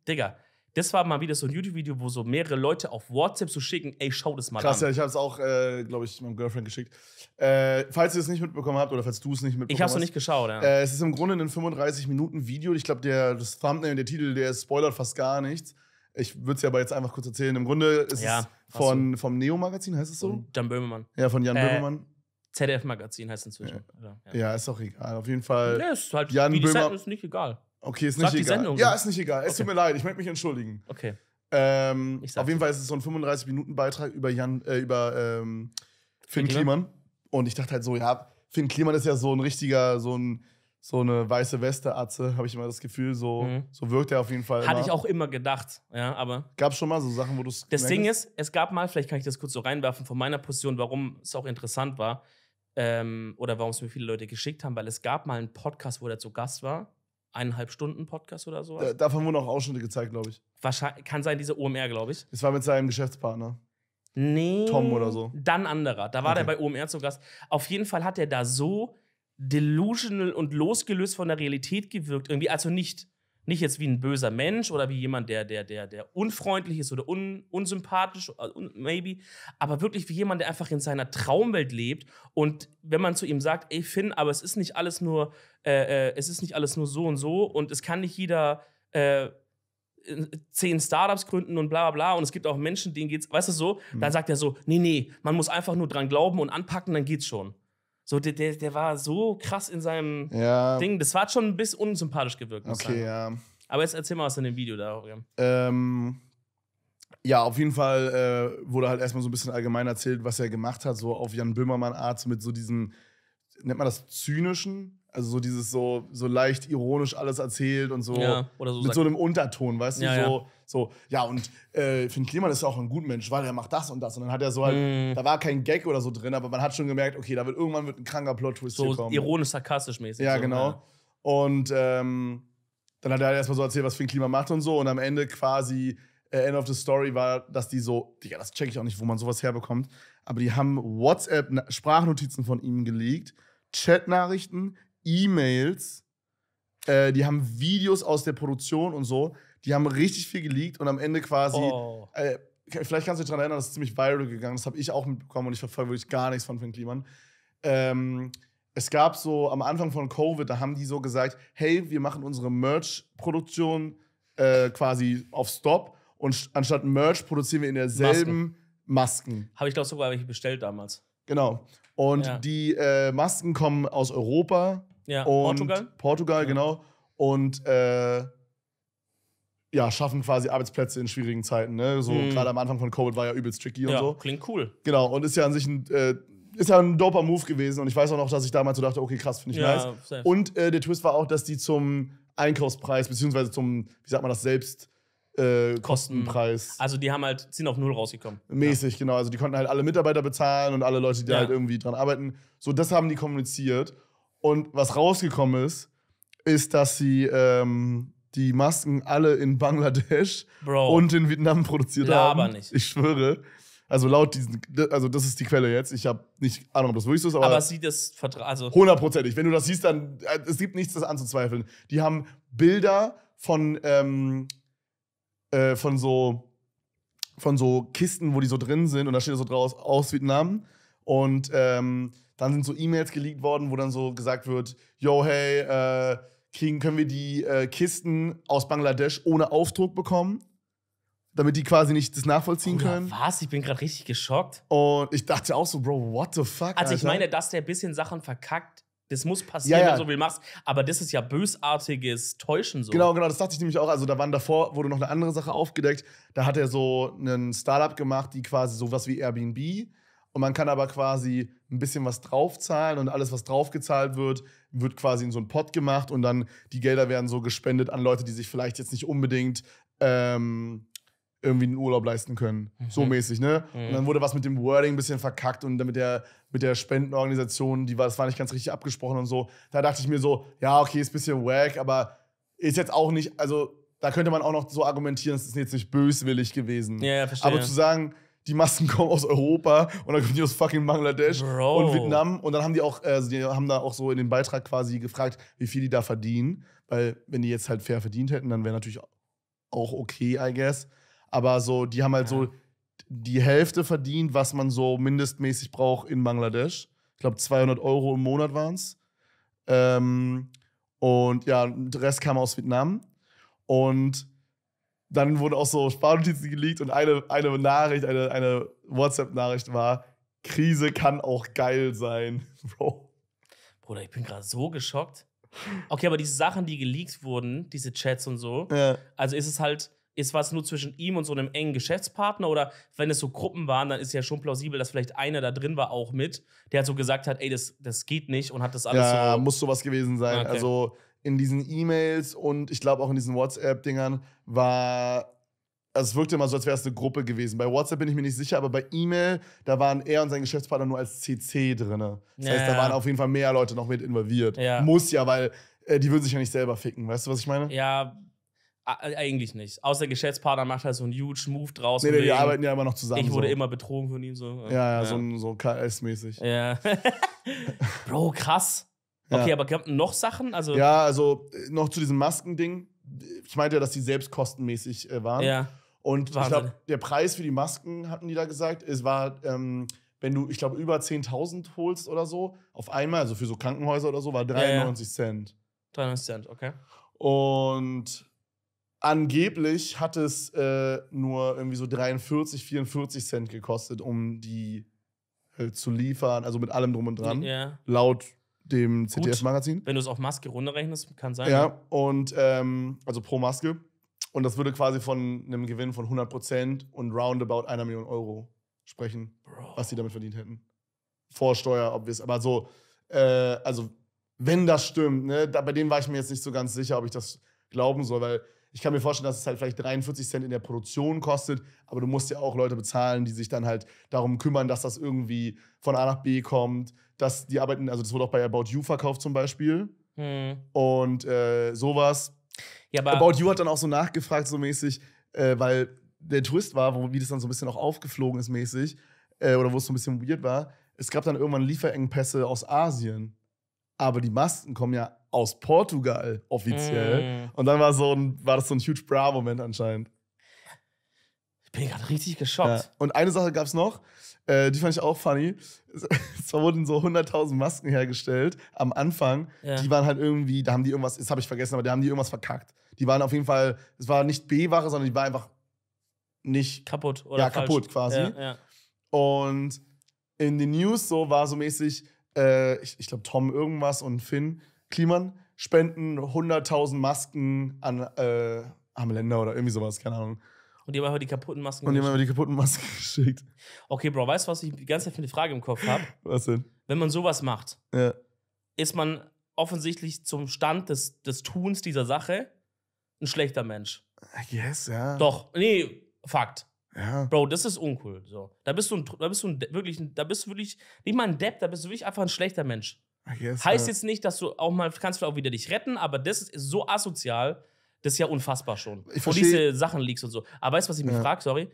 Digga, das war mal wieder so ein YouTube-Video, wo so mehrere Leute auf WhatsApp so schicken, ey, schau das mal Krass, an. Krass, ja, ich habe es auch, äh, glaube ich, meinem Girlfriend geschickt. Äh, falls ihr es nicht mitbekommen habt oder falls du es nicht mitbekommen ich hab's hast. Ich habe es nicht geschaut, ja. Äh, es ist im Grunde ein 35-Minuten-Video. Ich glaube, das Thumbnail, der Titel, der spoilert fast gar nichts. Ich würde es ja aber jetzt einfach kurz erzählen. Im Grunde ist ja, es von, vom Neo-Magazin, heißt es so? Jan Böhmermann. Ja, von Jan äh, Böhmermann. ZDF-Magazin heißt inzwischen. Ja. Ja. ja. ist auch egal. Auf jeden Fall. Ja, ist halt, Jan wie die Böhmer. ist nicht egal. Okay, ist nicht Sag egal. Die Sendung, ja, ne? ist nicht egal. Es okay. tut mir leid, ich möchte mich entschuldigen. Okay. Ähm, auf jeden Fall ist es so ein 35-Minuten-Beitrag über Jan, äh, über ähm, Finn Kliman. Kliman. Und ich dachte halt so, ja, Finn Kliman ist ja so ein richtiger, so ein so eine weiße Weste-Atze, habe ich immer das Gefühl, so, mhm. so wirkt er auf jeden Fall. Hatte ich auch immer gedacht, ja, aber. Gab schon mal so Sachen, wo du es. Das Ding ist, es gab mal, vielleicht kann ich das kurz so reinwerfen, von meiner Position, warum es auch interessant war ähm, oder warum es mir viele Leute geschickt haben, weil es gab mal einen Podcast, wo der zu Gast war. Eineinhalb Stunden Podcast oder so. Davon wurden auch Ausschnitte gezeigt, glaube ich. Wahrscheinlich, kann sein, diese OMR, glaube ich. Es war mit seinem Geschäftspartner. Nee. Tom oder so. Dann anderer. Da war okay. der bei OMR zu Gast. Auf jeden Fall hat er da so delusional und losgelöst von der Realität gewirkt. Irgendwie, also nicht nicht jetzt wie ein böser Mensch oder wie jemand, der, der, der, der unfreundlich ist oder un, unsympathisch, äh, maybe, aber wirklich wie jemand, der einfach in seiner Traumwelt lebt. Und wenn man zu ihm sagt, ey Finn, aber es ist nicht alles nur, äh, äh, es ist nicht alles nur so und so und es kann nicht jeder äh, zehn Startups gründen und bla bla bla und es gibt auch Menschen, denen geht's, weißt du so, mhm. dann sagt er so, nee, nee, man muss einfach nur dran glauben und anpacken, dann geht's schon. So, der, der, der war so krass in seinem ja. Ding. Das war schon ein bisschen unsympathisch gewirkt. Okay, ja. Aber jetzt erzähl mal was in dem Video darüber. Ähm, ja, auf jeden Fall äh, wurde halt erstmal so ein bisschen allgemein erzählt, was er gemacht hat, so auf Jan Böhmermann-Art, so mit so diesem, nennt man das zynischen? Also so dieses so, so leicht ironisch alles erzählt und so, ja, oder so mit so einem Unterton, weißt du? Ja, so, ja. so, ja, und äh, Finn Kliman ist auch ein guter Mensch, weil er macht das und das. Und dann hat er so halt, mm. da war kein Gag oder so drin, aber man hat schon gemerkt, okay, da wird irgendwann wird ein kranker Plot-Twist so kommen. ironisch-sarkastisch mäßig. Ja, so, genau. Und ähm, dann hat er halt erstmal so erzählt, was Finn Kliman macht und so. Und am Ende quasi äh, End of the Story war, dass die so, Digga, das check ich auch nicht, wo man sowas herbekommt, aber die haben WhatsApp-Sprachnotizen von ihm geleakt, Chatnachrichten, E-Mails, äh, die haben Videos aus der Produktion und so. Die haben richtig viel geleakt und am Ende quasi. Oh. Äh, vielleicht kannst du dich daran erinnern, das ist ziemlich viral gegangen. Das habe ich auch mitbekommen und ich verfolge wirklich gar nichts von Finn Kliman. Ähm, es gab so am Anfang von Covid, da haben die so gesagt: Hey, wir machen unsere Merch-Produktion äh, quasi auf Stop und anstatt Merch produzieren wir in derselben Masken. Masken. Habe ich glaube sogar welche bestellt damals. Genau. Und ja. die äh, Masken kommen aus Europa, ja, und Portugal. Portugal, ja. genau. Und äh, ja, schaffen quasi Arbeitsplätze in schwierigen Zeiten. Ne? So mhm. gerade am Anfang von Covid war ja übelst tricky ja, und so. Klingt cool. Genau, und ist ja an sich ein. Äh, ist ja ein doper Move gewesen und ich weiß auch noch, dass ich damals so dachte, okay, krass, finde ich ja, nice. Safe. Und äh, der Twist war auch, dass die zum Einkaufspreis, beziehungsweise zum, wie sagt man das, selbst äh, Kostenpreis. Also die haben halt, sind auf null rausgekommen. Mäßig, ja. genau. Also die konnten halt alle Mitarbeiter bezahlen und alle Leute, die ja. halt irgendwie dran arbeiten. So, das haben die kommuniziert. Und was rausgekommen ist, ist, dass sie ähm, die Masken alle in Bangladesch Bro. und in Vietnam produziert Laber haben. nicht. Ich schwöre. Also laut diesen, also das ist die Quelle jetzt. Ich habe nicht Ahnung, ob das wirklich so ist, aber. Aber sie das also hundertprozentig. Wenn du das siehst, dann äh, es gibt nichts, das anzuzweifeln. Die haben Bilder von ähm, äh, von so von so Kisten, wo die so drin sind und da steht so draus aus Vietnam und ähm, dann sind so E-Mails geleakt worden, wo dann so gesagt wird, yo, hey, äh, kriegen, können wir die äh, Kisten aus Bangladesch ohne Aufdruck bekommen? Damit die quasi nicht das nachvollziehen Bruder, können. Was? Ich bin gerade richtig geschockt. Und ich dachte auch so, Bro, what the fuck? Also Alter? ich meine, dass der ein bisschen Sachen verkackt, das muss passieren, ja, ja. wenn du so viel machst. Aber das ist ja bösartiges Täuschen so. Genau, genau, das dachte ich nämlich auch. Also da waren davor, wurde noch eine andere Sache aufgedeckt. Da hat er so einen Startup gemacht, die quasi sowas wie Airbnb und man kann aber quasi ein bisschen was draufzahlen und alles, was draufgezahlt wird, wird quasi in so einen Pot gemacht und dann die Gelder werden so gespendet an Leute, die sich vielleicht jetzt nicht unbedingt ähm, irgendwie einen Urlaub leisten können. Mhm. So mäßig, ne? Mhm. Und dann wurde was mit dem Wording ein bisschen verkackt und mit der, mit der Spendenorganisation, die war, das war nicht ganz richtig abgesprochen und so. Da dachte ich mir so, ja, okay, ist ein bisschen wack, aber ist jetzt auch nicht, also da könnte man auch noch so argumentieren, es ist jetzt nicht böswillig gewesen. Ja, ja verstehe. Aber zu sagen, die Massen kommen aus Europa und dann kommen die aus fucking Bangladesch Bro. und Vietnam. Und dann haben die auch, äh, also die haben da auch so in dem Beitrag quasi gefragt, wie viel die da verdienen. Weil wenn die jetzt halt fair verdient hätten, dann wäre natürlich auch okay, I guess. Aber so, die haben halt ja. so die Hälfte verdient, was man so mindestmäßig braucht in Bangladesch. Ich glaube, 200 Euro im Monat waren es. Ähm, und ja, der Rest kam aus Vietnam. Und dann wurden auch so Sparnotizen geleakt und eine, eine Nachricht, eine, eine WhatsApp-Nachricht war, Krise kann auch geil sein, Bro. Bruder, ich bin gerade so geschockt. Okay, aber diese Sachen, die geleakt wurden, diese Chats und so, ja. also ist es halt, ist was nur zwischen ihm und so einem engen Geschäftspartner oder wenn es so Gruppen waren, dann ist ja schon plausibel, dass vielleicht einer da drin war auch mit, der halt so gesagt hat, ey, das, das geht nicht und hat das alles ja, so. muss sowas gewesen sein. Ah, okay. Also in diesen E-Mails und ich glaube auch in diesen WhatsApp-Dingern war also es wirkte immer so, als wäre es eine Gruppe gewesen. Bei WhatsApp bin ich mir nicht sicher, aber bei E-Mail, da waren er und sein Geschäftspartner nur als CC drin. Das ja, heißt, da waren auf jeden Fall mehr Leute noch mit involviert. Ja. Muss ja, weil äh, die würden sich ja nicht selber ficken. Weißt du, was ich meine? Ja, äh, eigentlich nicht. Außer Geschäftspartner macht halt so einen huge Move draus. Nee, nee, die arbeiten ja immer noch zusammen. Ich wurde so. immer betrogen von ihm so. Ja, ja, ja. so, so KS-mäßig. Ja. Bro, krass. Okay, aber gab noch Sachen? Also ja, also äh, noch zu diesem Maskending. Ich meinte ja, dass die selbst kostenmäßig äh, waren. Ja. Und Wahnsinn. ich glaube, der Preis für die Masken, hatten die da gesagt, es war, ähm, wenn du, ich glaube, über 10.000 holst oder so, auf einmal, also für so Krankenhäuser oder so, war 93 ja, ja. Cent. 93 Cent, okay. Und angeblich hat es äh, nur irgendwie so 43, 44 Cent gekostet, um die äh, zu liefern, also mit allem drum und dran. Ja. Laut dem ZDF-Magazin. Wenn du es auf Maske runterrechnest, kann sein. Ja, ne? und ähm, also pro Maske. Und das würde quasi von einem Gewinn von 100% und roundabout einer Million Euro sprechen, Bro. was die damit verdient hätten. Vor Steuer, es. Aber so, äh, also wenn das stimmt, ne, da, bei denen war ich mir jetzt nicht so ganz sicher, ob ich das glauben soll, weil ich kann mir vorstellen, dass es halt vielleicht 43 Cent in der Produktion kostet, aber du musst ja auch Leute bezahlen, die sich dann halt darum kümmern, dass das irgendwie von A nach B kommt, dass die arbeiten, also das wurde auch bei About You verkauft zum Beispiel hm. und äh, sowas. Ja, About You hat dann auch so nachgefragt, so mäßig, äh, weil der Twist war, wo, wie das dann so ein bisschen auch aufgeflogen ist mäßig, äh, oder wo es so ein bisschen weird war, es gab dann irgendwann Lieferengpässe aus Asien. Aber die Masken kommen ja aus Portugal offiziell. Mm. Und dann war, so ein, war das so ein huge Bra-Moment anscheinend. Ich bin gerade richtig geschockt. Ja. Und eine Sache gab es noch, äh, die fand ich auch funny. Es wurden so 100.000 Masken hergestellt am Anfang. Ja. Die waren halt irgendwie, da haben die irgendwas, das habe ich vergessen, aber da haben die irgendwas verkackt. Die waren auf jeden Fall, es war nicht b wache sondern die war einfach nicht. Kaputt oder? Ja, falsch. kaputt quasi. Ja, und in den News so war so mäßig, äh, ich, ich glaube, Tom irgendwas und Finn Kliman spenden 100.000 Masken an äh, arme Länder oder irgendwie sowas, keine Ahnung. Und die haben einfach die kaputten Masken Und die haben die kaputten Masken geschickt. Okay, Bro, weißt du, was ich die ganze Zeit für eine Frage im Kopf habe? Was denn? Wenn man sowas macht, ja. ist man offensichtlich zum Stand des, des Tuns dieser Sache ein schlechter Mensch. Yes, ja. Doch, nee, Fakt. Ja. Bro, das ist uncool. So. Da bist du, ein, da bist du ein, wirklich, da bist du wirklich nicht mal ein Depp, da bist du wirklich einfach ein schlechter Mensch. Guess, heißt jetzt nicht, dass du auch mal kannst du auch wieder dich retten, aber das ist so asozial, das ist ja unfassbar schon. Ich Wo diese Sachen liegst und so. Aber weißt du, was ich mich ja. frage, sorry?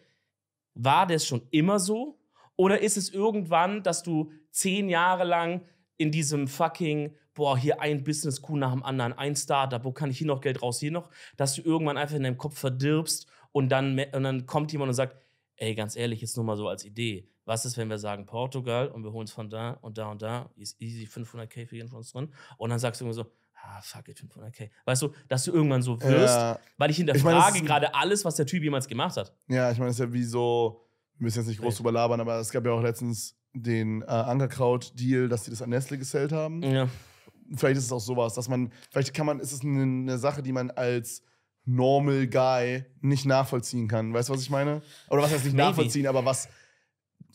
War das schon immer so? Oder ist es irgendwann, dass du zehn Jahre lang in diesem fucking, boah, hier ein Business-Coup nach dem anderen, ein Startup, wo kann ich hier noch Geld raus, hier noch, dass du irgendwann einfach in deinem Kopf verdirbst und dann, und dann kommt jemand und sagt, ey, ganz ehrlich, jetzt nur mal so als Idee. Was ist, wenn wir sagen Portugal und wir holen es von da und da und da, ist easy 500k für jeden von uns drin. Und dann sagst du irgendwie so, ah, fuck it, 500k. Weißt du, dass du irgendwann so wirst, ja. weil ich hinterfrage ich mein, gerade alles, was der Typ jemals gemacht hat. Ja, ich meine, das ist ja wie so, wir müssen jetzt nicht groß drüber labern, aber es gab ja auch letztens den äh, Ankerkraut-Deal, dass die das an Nestle gesellt haben. Ja. Vielleicht ist es auch sowas, dass man, vielleicht kann man, ist es eine, eine Sache, die man als normal guy nicht nachvollziehen kann. Weißt du, was ich meine? Oder was heißt nicht Maybe. nachvollziehen, aber was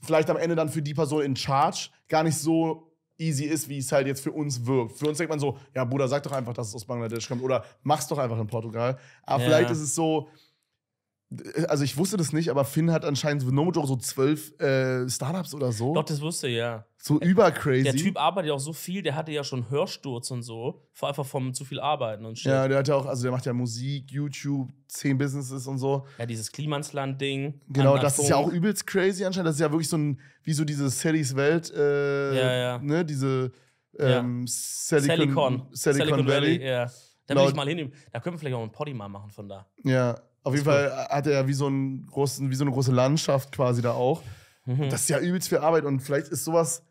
vielleicht am Ende dann für die Person in Charge gar nicht so easy ist, wie es halt jetzt für uns wirkt. Für uns denkt man so, ja, Bruder, sag doch einfach, dass es aus Bangladesch kommt oder mach's doch einfach in Portugal. Aber ja. vielleicht ist es so, äh, also ich wusste das nicht, aber Finn hat anscheinend so Nomojo so zwölf äh, Startups oder so. Doch, das wusste ja. So übercrazy. Der Typ arbeitet ja auch so viel, der hatte ja schon Hörsturz und so, vor einfach vom zu viel Arbeiten und shit. Ja, der hat ja auch, also der macht ja Musik, YouTube, zehn Businesses und so. Ja, dieses Klimansland-Ding. Genau, das ist ja auch übelst crazy anscheinend. Das ist ja wirklich so ein, wie so diese Sallys Welt, äh, ja, ja. ne, diese ähm, ja. Silicon, Silicon, Silicon, Valley. Valley ja. Da will Laut, ich mal hin. Da können wir vielleicht auch ein Potty mal machen von da. Ja, auf jeden Fall hat er wie so, wie so eine große Landschaft quasi da auch. Mhm. Das ist ja übelst viel Arbeit und vielleicht ist sowas,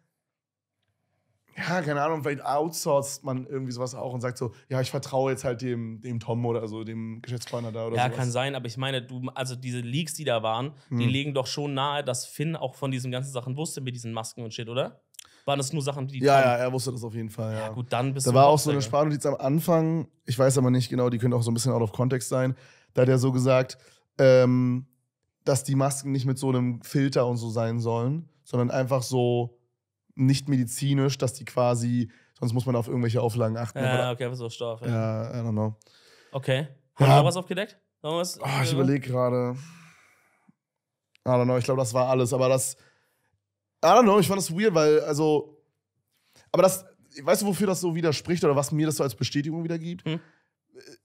ja, keine Ahnung, vielleicht outsourced man irgendwie sowas auch und sagt so, ja, ich vertraue jetzt halt dem, dem Tom oder so, dem Geschäftspartner da oder so. Ja, sowas. kann sein, aber ich meine, du, also diese Leaks, die da waren, mhm. die legen doch schon nahe, dass Finn auch von diesen ganzen Sachen wusste mit diesen Masken und shit, oder? Waren das nur Sachen, die. Ja, ja, er wusste das auf jeden Fall. Ja, ja gut, dann bist da du. Da war auch so eine Sparnotiz am Anfang, ich weiß aber nicht genau, die können auch so ein bisschen out of context sein da hat er so gesagt, ähm, dass die Masken nicht mit so einem Filter und so sein sollen, sondern einfach so nicht medizinisch, dass die quasi, sonst muss man auf irgendwelche Auflagen achten. Ja, okay, einfach so Stoff. Ja, I don't know. Okay. Haben ja. wir was aufgedeckt? Was? Oh, ah, ich überlege gerade. I don't know, ich glaube, das war alles, aber das. I don't know, ich fand das weird, weil, also. Aber das. Weißt du, wofür das so widerspricht oder was mir das so als Bestätigung wiedergibt? Hm?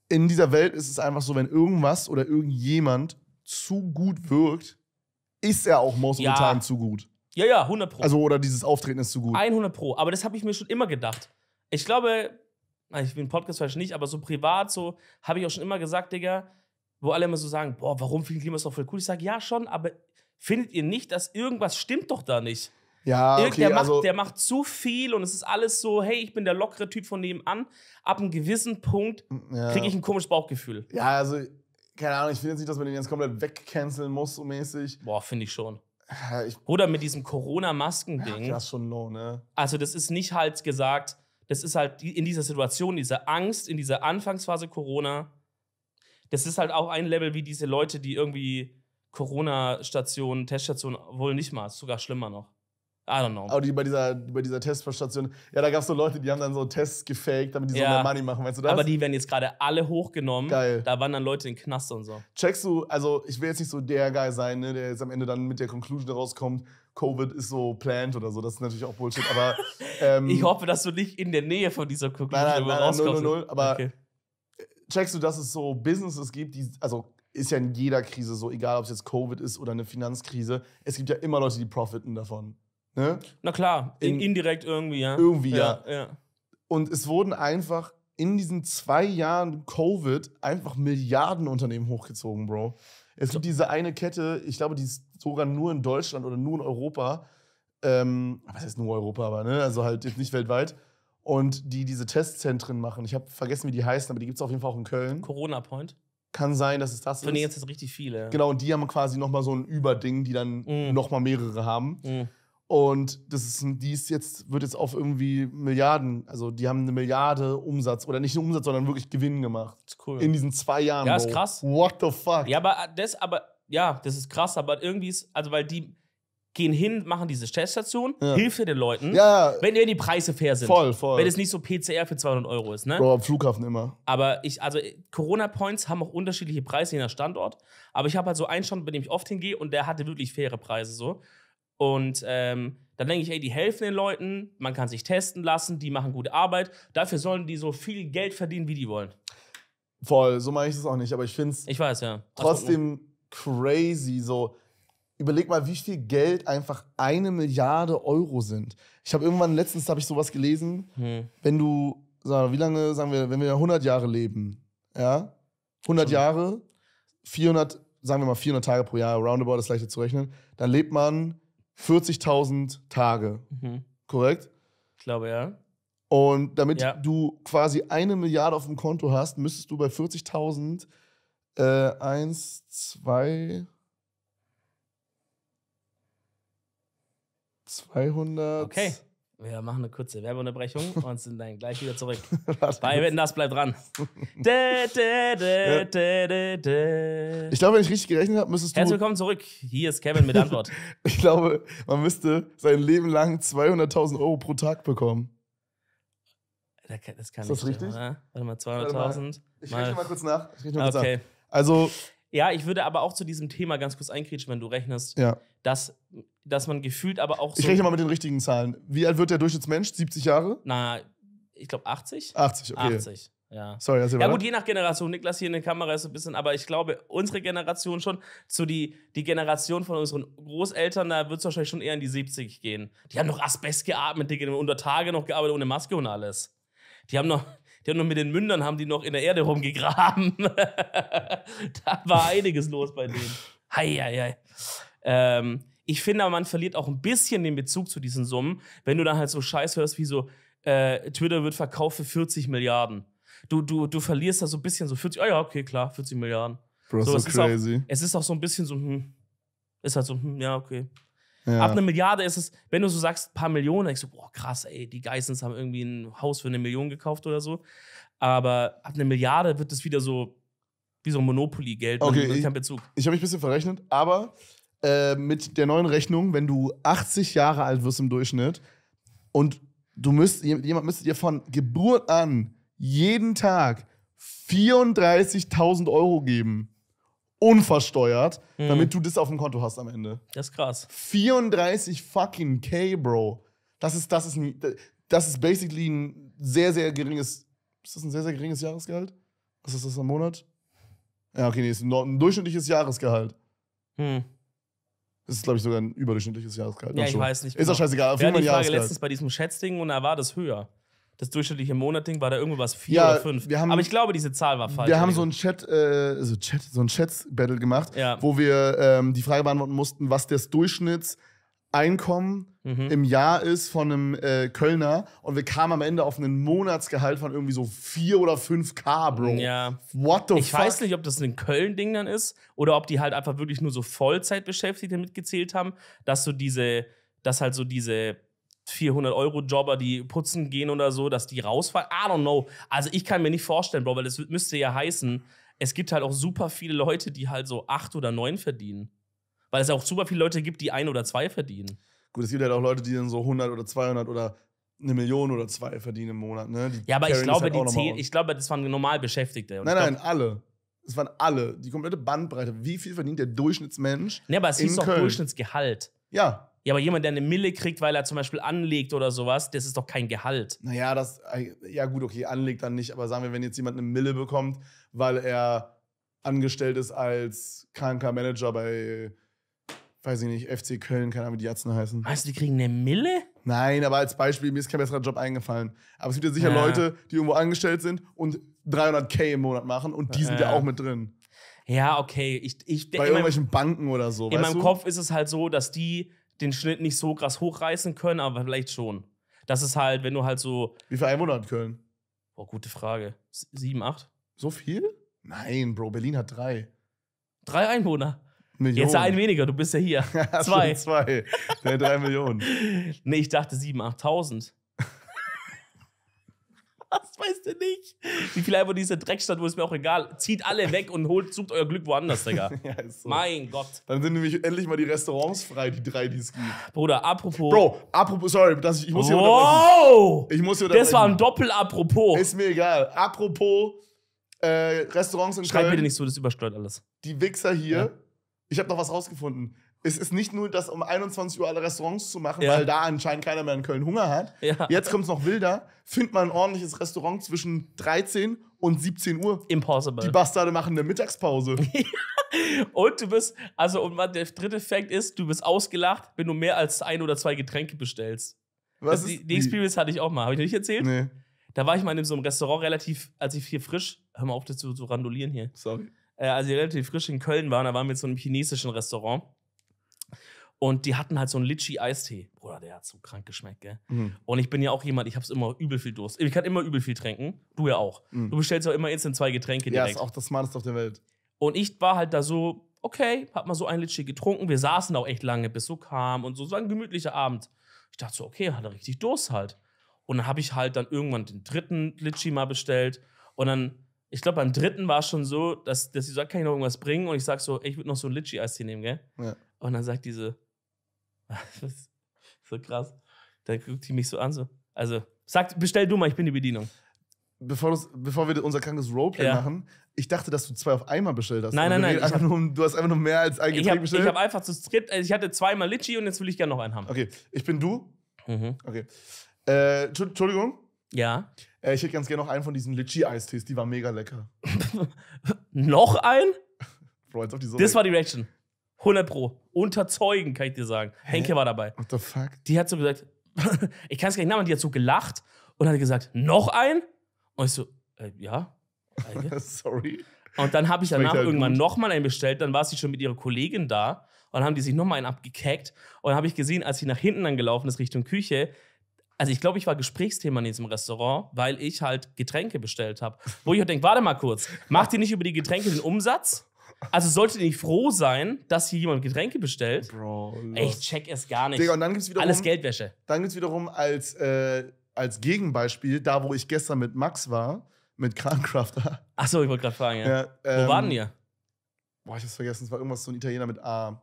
in dieser Welt ist es einfach so, wenn irgendwas oder irgendjemand zu gut wirkt, ist er auch most of ja. the time zu gut. Ja, ja, 100 Pro. Also, oder dieses Auftreten ist zu gut. 100 Pro. Aber das habe ich mir schon immer gedacht. Ich glaube, ich bin Podcast vielleicht nicht, aber so privat, so habe ich auch schon immer gesagt, Digga, wo alle immer so sagen, boah, warum Film Klima ist doch voll cool. Ich sage, ja, schon, aber findet ihr nicht, dass irgendwas stimmt doch da nicht? Ja, okay, der, macht, also der macht zu viel und es ist alles so, hey, ich bin der lockere Typ von nebenan. Ab einem gewissen Punkt mm, ja. kriege ich ein komisches Bauchgefühl. Ja, also, keine Ahnung, ich finde jetzt nicht, dass man den jetzt komplett wegcanceln muss, so mäßig. Boah, finde ich schon. Ich, Oder mit diesem Corona-Masken-Ding. Ja, das ist schon low, ne? Also, das ist nicht halt gesagt, das ist halt in dieser Situation, diese Angst, in dieser Anfangsphase Corona. Das ist halt auch ein Level wie diese Leute, die irgendwie Corona-Stationen, Teststationen wohl nicht mal, ist sogar schlimmer noch. I don't know. Aber die bei dieser, bei dieser Testverstation, ja, da gab es so Leute, die haben dann so Tests gefaked, damit die ja. so mehr Money machen, weißt du das? Aber die werden jetzt gerade alle hochgenommen. Geil. Da waren dann Leute in Knast und so. Checkst du, also ich will jetzt nicht so der Guy sein, ne, der jetzt am Ende dann mit der Conclusion rauskommt, Covid ist so planned oder so, das ist natürlich auch Bullshit, aber. Ähm, ich hoffe, dass du nicht in der Nähe von dieser Conclusion nein, nein, nein, rauskommst. Nein, nein, null, null, aber okay. checkst du, dass es so Businesses gibt, die, also ist ja in jeder Krise so, egal ob es jetzt Covid ist oder eine Finanzkrise, es gibt ja immer Leute, die profiten davon. Ne? Na klar, in, indirekt irgendwie, ja. Irgendwie, ja, ja. ja. Und es wurden einfach in diesen zwei Jahren Covid einfach Milliardenunternehmen hochgezogen, Bro. Es gibt diese eine Kette, ich glaube, die ist sogar nur in Deutschland oder nur in Europa. Ähm, was heißt nur Europa, aber ne? Also halt jetzt nicht weltweit. Und die diese Testzentren machen. Ich habe vergessen, wie die heißen, aber die gibt es auf jeden Fall auch in Köln. Corona Point. Kann sein, dass es das Von ist. Von jetzt ist richtig viele. Genau, und die haben quasi nochmal so ein Überding, die dann mhm. nochmal mehrere haben. Mhm. Und das ist ein, dies jetzt wird jetzt auf irgendwie Milliarden, also die haben eine Milliarde Umsatz oder nicht nur Umsatz, sondern wirklich Gewinn gemacht. cool. In diesen zwei Jahren. Ja, ist Bro. krass. What the fuck? Ja, aber das, aber ja, das ist krass, aber irgendwie ist, also weil die gehen hin, machen diese Teststation, ja. Hilfe den Leuten, ja. wenn, die Preise fair sind. Voll, voll. Wenn es nicht so PCR für 200 Euro ist, ne? Bro, am Flughafen immer. Aber ich, also äh, Corona-Points haben auch unterschiedliche Preise je nach Standort, aber ich habe halt so einen Standort, bei dem ich oft hingehe und der hatte wirklich faire Preise so. Und ähm, dann denke ich, ey, die helfen den Leuten, man kann sich testen lassen, die machen gute Arbeit. Dafür sollen die so viel Geld verdienen, wie die wollen. Voll, so mache ich das auch nicht, aber ich finde es. Ich weiß, ja. Trotzdem crazy, so überleg mal, wie viel Geld einfach eine Milliarde Euro sind. Ich habe irgendwann letztens habe ich sowas gelesen, hm. wenn du sag, wie lange sagen wir, wenn wir 100 Jahre leben, ja? 100 Schon. Jahre, 400 sagen wir mal 400 Tage pro Jahr roundabout ist leichter zu rechnen, dann lebt man 40.000 Tage. Mhm. Korrekt? Ich glaube, ja. Und damit ja. du quasi eine Milliarde auf dem Konto hast, müsstest du bei 40.000 äh, eins, zwei, 200. Okay. Wir machen eine kurze Werbeunterbrechung und sind dann gleich wieder zurück. Bei Wetten, das bleibt dran. De, de, de, ich glaube, wenn ich richtig gerechnet habe, müsstest du. Herzlich willkommen zurück. Hier ist Kevin mit Antwort. ich glaube, man müsste sein Leben lang 200.000 Euro pro Tag bekommen. Das kann ist das nicht richtig? Stimmen, Warte mal, 200.000. Ich rechne mal kurz nach. Ich mal okay. nach. Also. Ja, ich würde aber auch zu diesem Thema ganz kurz einkretschen, wenn du rechnest, ja. dass dass man gefühlt aber auch so. Ich rechne mal mit den richtigen Zahlen. Wie alt wird der Durchschnittsmensch? 70 Jahre? Na, ich glaube 80. 80, okay. 80. Ja. Sorry, also ja gut, je nach Generation. Niklas hier in der Kamera ist ein bisschen, aber ich glaube, unsere Generation schon, zu die, die Generation von unseren Großeltern, da wird es wahrscheinlich schon eher in die 70 gehen. Die haben noch Asbest geatmet, die haben unter Tage noch gearbeitet ohne Maske und alles. Die haben noch, die haben noch mit den Mündern, haben die noch in der Erde rumgegraben. da war einiges los bei denen. Hei, hei, hei. Ähm, ich finde aber, man verliert auch ein bisschen den Bezug zu diesen Summen, wenn du dann halt so Scheiß hörst wie so, äh, Twitter wird verkauft für 40 Milliarden. Du, du, du verlierst da so ein bisschen so 40, oh ah ja, okay, klar, 40 Milliarden. Bro, so, so es crazy. Ist auch, es ist auch so ein bisschen so, hm, ist halt so, hm, ja, okay. Ja. Ab einer Milliarde ist es, wenn du so sagst, ein paar Millionen, denkst du, boah, krass, ey, die Geissens haben irgendwie ein Haus für eine Million gekauft oder so. Aber ab einer Milliarde wird es wieder so wie so ein Monopoly-Geld. Okay, ich, ich habe mich ein bisschen verrechnet, aber äh, mit der neuen Rechnung, wenn du 80 Jahre alt wirst im Durchschnitt und du müsst, jemand müsste dir von Geburt an jeden Tag 34.000 Euro geben. Unversteuert, mhm. damit du das auf dem Konto hast am Ende. Das ist krass. 34 fucking K, Bro. Das ist, das ist, ein, das ist basically ein sehr, sehr geringes. Ist das ein sehr, sehr geringes Jahresgehalt? Was ist das am Monat? Ja, okay, nee, ist ein, ein durchschnittliches Jahresgehalt. Hm. Es ist, glaube ich, sogar ein überdurchschnittliches Jahreskalt. Ja, ich weiß nicht. Ist doch genau. scheißegal. Auf jeden Fall Jahreskalt. letztens bei diesem Schätzding und da war das höher. Das durchschnittliche Monatding war da irgendwo was vier ja, oder fünf. Haben, Aber ich glaube, diese Zahl war falsch. Wir haben so ein Chat, äh, so Chat, so ein Chats-Battle gemacht, ja. wo wir ähm, die Frage beantworten mussten, was das Durchschnitts Einkommen mhm. im Jahr ist von einem äh, Kölner und wir kamen am Ende auf einen Monatsgehalt von irgendwie so 4 oder 5k, Bro. Ja. What the ich fuck? Ich weiß nicht, ob das ein Köln-Ding dann ist oder ob die halt einfach wirklich nur so Vollzeitbeschäftigte mitgezählt haben, dass so diese, dass halt so diese 400-Euro-Jobber, die putzen gehen oder so, dass die rausfallen. I don't know. Also ich kann mir nicht vorstellen, Bro, weil das müsste ja heißen, es gibt halt auch super viele Leute, die halt so 8 oder 9 verdienen. Weil es ja auch super viele Leute gibt, die ein oder zwei verdienen. Gut, es gibt halt auch Leute, die dann so 100 oder 200 oder eine Million oder zwei verdienen im Monat. Ne? Die ja, aber ich glaube, halt die zehn, ich glaube, das waren normal Beschäftigte. Und nein, nein, glaub, alle. Es waren alle. Die komplette Bandbreite. Wie viel verdient der Durchschnittsmensch? Ja, aber es ist doch Durchschnittsgehalt. Ja. Ja, aber jemand, der eine Mille kriegt, weil er zum Beispiel anlegt oder sowas, das ist doch kein Gehalt. Naja, das, äh, ja gut, okay, anlegt dann nicht, aber sagen wir, wenn jetzt jemand eine Mille bekommt, weil er angestellt ist als kranker Manager bei weiß ich nicht, FC Köln, keine Ahnung, wie die Jatzen heißen. Weißt du, die kriegen eine Mille? Nein, aber als Beispiel, mir ist kein besserer Job eingefallen. Aber es gibt ja sicher ja. Leute, die irgendwo angestellt sind und 300k im Monat machen und die sind ja, ja auch mit drin. Ja, okay. Ich, ich, Bei irgendwelchen meinem, Banken oder so. In meinem du? Kopf ist es halt so, dass die den Schnitt nicht so krass hochreißen können, aber vielleicht schon. Das ist halt, wenn du halt so. Wie viel Einwohner hat Köln? Boah, gute Frage. Sieben, acht? So viel? Nein, Bro, Berlin hat drei. Drei Einwohner. Millionen. Jetzt ein weniger, du bist ja hier. zwei. zwei. Nee, drei Millionen. nee, ich dachte sieben, achttausend. Das weißt du nicht. Wie viel einfach diese Dreckstadt, wo es mir auch egal. Zieht alle weg und holt, sucht euer Glück woanders, Digga. ja, so. Mein Gott. Dann sind nämlich endlich mal die Restaurants frei, die drei, die es gibt. Bruder, apropos. Bro, apropos, sorry, dass ich, ich muss hier wow. unterbrechen. Ich muss hier Das war ein Doppel-Apropos. Ist mir egal. Apropos äh, Restaurants in Schreib Köln. Schreib bitte nicht so, das übersteuert alles. Die Wichser hier. Ja ich habe noch was rausgefunden. Es ist nicht nur, dass um 21 Uhr alle Restaurants zu machen, ja. weil da anscheinend keiner mehr in Köln Hunger hat. Ja. Jetzt kommt es noch wilder. Findet man ein ordentliches Restaurant zwischen 13 und 17 Uhr. Impossible. Die Bastarde machen eine Mittagspause. und du bist, also und der dritte Fakt ist, du bist ausgelacht, wenn du mehr als ein oder zwei Getränke bestellst. Was also die, die, Experience hatte ich auch mal. Habe ich dir nicht erzählt? Nee. Da war ich mal in so einem Restaurant relativ, als ich hier frisch, hör mal auf, das zu, zu randolieren hier. Sorry äh, als wir relativ frisch in Köln waren, da waren wir zu so einem chinesischen Restaurant. Und die hatten halt so einen Litschi-Eistee. Bruder, der hat so krank geschmeckt, gell? Mhm. Und ich bin ja auch jemand, ich hab's immer übel viel Durst. Ich kann immer übel viel trinken. Du ja auch. Mhm. Du bestellst ja immer instant zwei Getränke direkt. Ja, ist auch das Smarteste auf der Welt. Und ich war halt da so, okay, hab mal so einen Litschi getrunken. Wir saßen auch echt lange, bis so kam und so. So ein gemütlicher Abend. Ich dachte so, okay, hat er richtig Durst halt. Und dann habe ich halt dann irgendwann den dritten Litschi mal bestellt. Und dann ich glaube, beim dritten war es schon so, dass, dass sie sagt, kann ich noch irgendwas bringen? Und ich sag so, ich würde noch so ein litchi eis hier nehmen, gell? Ja. Und dann sagt diese, so krass. Dann guckt die mich so an, so. Also, sagt, bestell du mal, ich bin die Bedienung. Bevor, bevor wir unser krankes Roleplay ja. machen, ich dachte, dass du zwei auf einmal bestellt hast. Nein, also nein, nein. Hab, nur, du hast einfach nur mehr als ein Getränk bestellt. Ich habe einfach zu Skript, also ich hatte zweimal Litchi und jetzt will ich gerne noch einen haben. Okay, ich bin du. Mhm. Okay. Äh, Entschuldigung. Ja. Äh, ich hätte ganz gerne noch einen von diesen Litchi-Eistees, die war mega lecker. noch ein? Bro, auf die Sonne. Das war die Reaction. 100 Pro. Unterzeugen, kann ich dir sagen. Hä? Henke war dabei. What the fuck? Die hat so gesagt, ich kann es gar nicht nennen, die hat so gelacht und hat gesagt, noch ein? Und ich so, äh, ja. Sorry. Und dann habe ich danach halt irgendwann nochmal einen bestellt, dann war sie schon mit ihrer Kollegin da und dann haben die sich nochmal einen abgekackt und dann habe ich gesehen, als sie nach hinten angelaufen ist Richtung Küche, also ich glaube, ich war Gesprächsthema in diesem Restaurant, weil ich halt Getränke bestellt habe. Wo ich auch denke, warte mal kurz, macht ihr nicht über die Getränke den Umsatz? Also solltet ihr nicht froh sein, dass hier jemand Getränke bestellt? Bro, los. Ey, ich check es gar nicht. Digga, und dann gibt's wiederum, Alles Geldwäsche. Dann gibt es wiederum als, äh, als Gegenbeispiel, da wo ich gestern mit Max war, mit Krankrafter. Achso, ich wollte gerade fragen, ja. ja ähm, wo waren wir? Boah, ich hab's vergessen, es war irgendwas so ein Italiener mit A.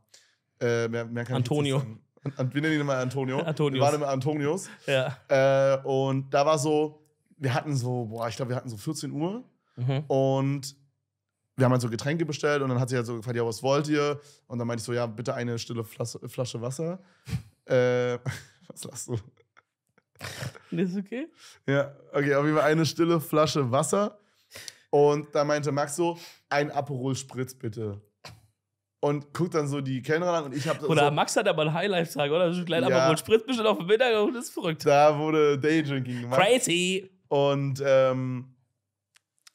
Äh, mehr, mehr Antonio wir nennen ihn immer Antonio. Antonius. Wir waren immer Antonius. Ja. Äh, und da war so, wir hatten so, boah, ich glaube, wir hatten so 14 Uhr. Mhm. Und wir haben halt so Getränke bestellt und dann hat sie halt so gefragt, ja, was wollt ihr? Und dann meinte ich so, ja, bitte eine stille Flasche, Flasche Wasser. äh, was lachst du? ist okay. Ja, okay, auf jeden Fall eine stille Flasche Wasser. Und da meinte Max so, ein Aperol Spritz bitte und guckt dann so die Kellnerin an und ich habe Oder so, Max hat aber einen Highlife-Tag, oder? So klein, ja. aber wohl Sprit bestimmt auf dem Mittag und das ist verrückt. Da wurde Daydrinking gemacht. Crazy! Und ähm,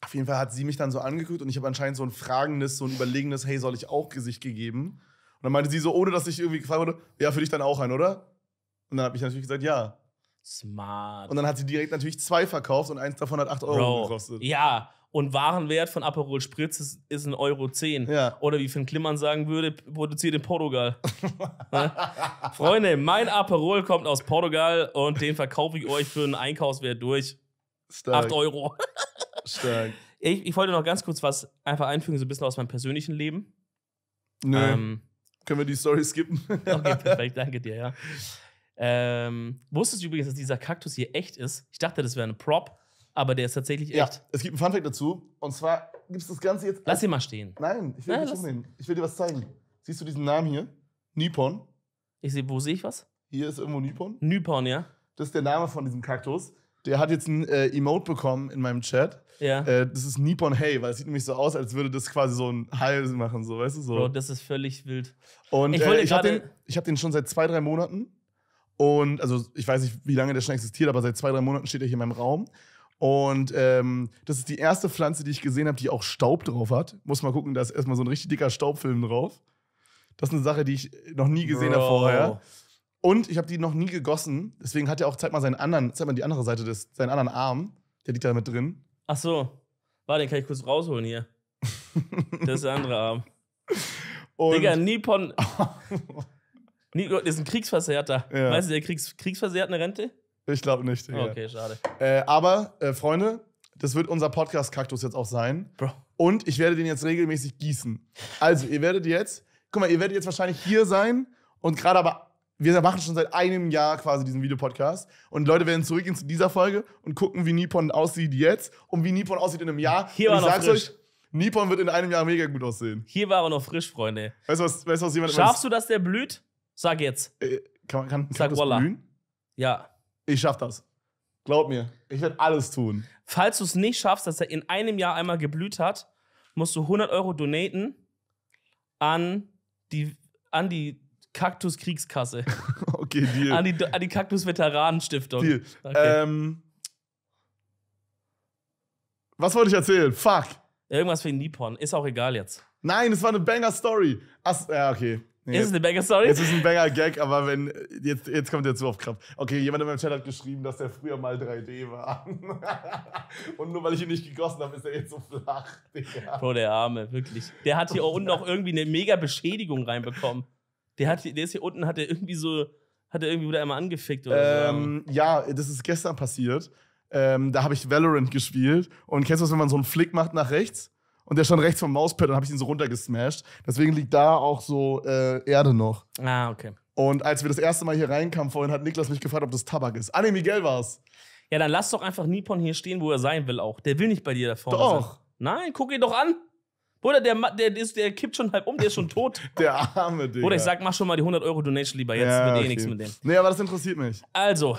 auf jeden Fall hat sie mich dann so angeguckt und ich habe anscheinend so ein fragendes, so ein überlegendes hey, soll ich auch Gesicht gegeben? Und dann meinte sie so, ohne dass ich irgendwie gefragt wurde, ja, für dich dann auch ein, oder? Und dann habe ich natürlich gesagt, ja. Smart. Und dann hat sie direkt natürlich zwei verkauft und eins davon hat 8 Euro Bro. gekostet. Ja, und Warenwert von Aperol Spritz ist, ist ein Euro 10. Ja. Oder wie Finn Kliman sagen würde, produziert in Portugal. Ne? Freunde, mein Aperol kommt aus Portugal und den verkaufe ich euch für einen Einkaufswert durch. Stark. 8 Euro. Stark. Ich, ich, wollte noch ganz kurz was einfach einfügen, so ein bisschen aus meinem persönlichen Leben. Nö. Ähm, Können wir die Story skippen? okay, perfekt, danke dir, ja. Ähm, wusstest du übrigens, dass dieser Kaktus hier echt ist? Ich dachte, das wäre eine Prop aber der ist tatsächlich echt. Ja, es gibt einen Funfact dazu. Und zwar gibt es das Ganze jetzt. Lass ihn mal stehen. Nein, ich will Nein, nicht umnehmen. Ich will dir was zeigen. Siehst du diesen Namen hier? Nippon. Ich sehe, wo sehe ich was? Hier ist irgendwo Nippon. Nippon, ja. Das ist der Name von diesem Kaktus. Der hat jetzt ein äh, Emote bekommen in meinem Chat. Ja. Äh, das ist Nippon Hey, weil es sieht nämlich so aus, als würde das quasi so ein Hals machen, so, weißt du so. Bro, das ist völlig wild. Und ich, äh, ich habe den, ich hab den schon seit zwei, drei Monaten. Und also ich weiß nicht, wie lange der schon existiert, aber seit zwei, drei Monaten steht er hier in meinem Raum. Und ähm, das ist die erste Pflanze, die ich gesehen habe, die auch Staub drauf hat. Muss mal gucken, da ist erstmal so ein richtig dicker Staubfilm drauf. Das ist eine Sache, die ich noch nie gesehen habe vorher. Und ich habe die noch nie gegossen. Deswegen hat er auch, zeig mal seinen anderen, zeig mal die andere Seite des, seinen anderen Arm. Der liegt da mit drin. Ach so. Warte, den kann ich kurz rausholen hier. das ist der andere Arm. Und Digga, Nippon. Nippon ist ein Kriegsversehrter. Ja. Weißt du, der Kriegs, eine Rente? Ich glaube nicht. Digga. Okay, schade. Äh, aber, äh, Freunde, das wird unser Podcast-Kaktus jetzt auch sein. Bro. Und ich werde den jetzt regelmäßig gießen. Also, ihr werdet jetzt, guck mal, ihr werdet jetzt wahrscheinlich hier sein und gerade aber, wir machen schon seit einem Jahr quasi diesen Videopodcast. Und Leute werden zurückgehen zu dieser Folge und gucken, wie Nippon aussieht jetzt und wie Nippon aussieht in einem Jahr. Hier und war ich noch sag's frisch. euch, Nippon wird in einem Jahr mega gut aussehen. Hier war aber noch frisch, Freunde. Weißt du, was, weißt, was jemand Schaffst du, dass der blüht? Sag jetzt. Äh, kann, kann, kann Sag Wallah. blühen? Ja. Ich schaff das. Glaub mir, ich werde alles tun. Falls du es nicht schaffst, dass er in einem Jahr einmal geblüht hat, musst du 100 Euro donaten an die, an die Kaktus-Kriegskasse. okay, Deal. An die, an die Kaktus-Veteranen-Stiftung. Deal. Okay. Ähm, was wollte ich erzählen? Fuck. Irgendwas wegen Nippon. Ist auch egal jetzt. Nein, es war eine Banger-Story. Ja, okay. Nee, ist es eine Banger-Story? Es ist ein Banger-Gag, aber wenn. Jetzt, jetzt kommt der zu auf Kraft. Okay, jemand in meinem Chat hat geschrieben, dass der früher mal 3D war. und nur weil ich ihn nicht gegossen habe, ist er jetzt so flach, Digga. Bro, der Arme, wirklich. Der hat hier auch unten auch irgendwie eine mega Beschädigung reinbekommen. Der, hat, der ist hier unten, hat er irgendwie so. Hat er irgendwie wieder einmal angefickt oder ähm, so? Ja, das ist gestern passiert. Ähm, da habe ich Valorant gespielt. Und kennst du das, wenn man so einen Flick macht nach rechts? und der stand rechts vom Mauspad und habe ich ihn so runtergesmashed. Deswegen liegt da auch so äh, Erde noch. Ah, okay. Und als wir das erste Mal hier reinkamen vorhin, hat Niklas mich gefragt, ob das Tabak ist. Ah, nee, Miguel war's. Ja, dann lass doch einfach Nippon hier stehen, wo er sein will auch. Der will nicht bei dir da vorne Doch. Nein, guck ihn doch an. Bruder, der, der, ist, der kippt schon halb um, der ist schon tot. der arme Ding. Oder ich sag, mach schon mal die 100 Euro Donation lieber jetzt, ja, mit eh nichts mit dem. Nee, aber das interessiert mich. Also,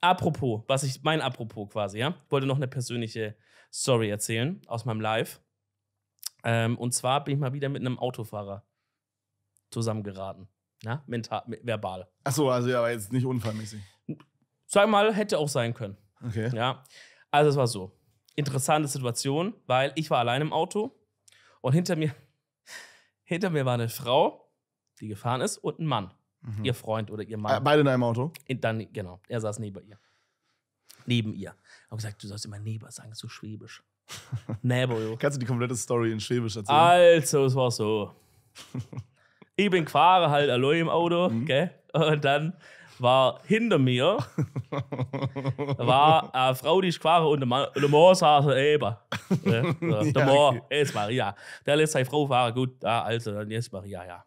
apropos, was ich, mein Apropos quasi, ja. Ich wollte noch eine persönliche Story erzählen aus meinem Live. Ähm, und zwar bin ich mal wieder mit einem Autofahrer zusammengeraten. Na, mental, verbal. Ach so, also ja, aber jetzt nicht unfallmäßig. Sag mal, hätte auch sein können. Okay. Ja. Also es war so. Interessante Situation, weil ich war allein im Auto und hinter mir, hinter mir war eine Frau, die gefahren ist, und ein Mann. Mhm. Ihr Freund oder ihr Mann. Äh, beide in einem Auto? In, dann, genau. Er saß neben ihr. Neben ihr. Ich habe gesagt, du sollst immer Neighbor sagen, so schwäbisch. Nee, Bro. Kannst du die komplette Story in Schwäbisch erzählen? Also, es war so. ich bin gefahren, halt allein im Auto, mhm. gell? Und dann war hinter mir war eine Frau, die ich gefahren und der Mann saß eben. Ne? So, ja, der Mann, okay. ist Maria. Der lässt seine Frau fahren, gut, also, dann ist Maria, ja.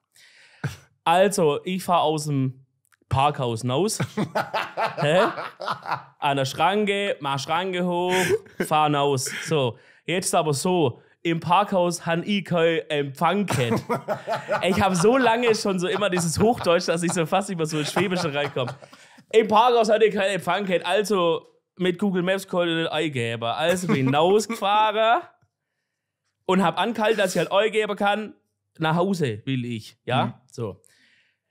Also, ich fahre aus dem Parkhaus hinaus. An der Schranke, mach Schranke hoch, fahr hinaus. So, jetzt aber so. Im Parkhaus han ich kein Empfang äh, kennt. Ich habe so lange schon so immer dieses Hochdeutsch, dass ich so fast über so ins Schwäbische reinkomme. Im Parkhaus hatte ich keinen Empfang kennt, also mit Google Maps Koordinaten eingeben. Also bin hinausgefahren und hab angehalten, dass ich halt eingeben kann. Nach Hause will ich, ja? Mhm. So.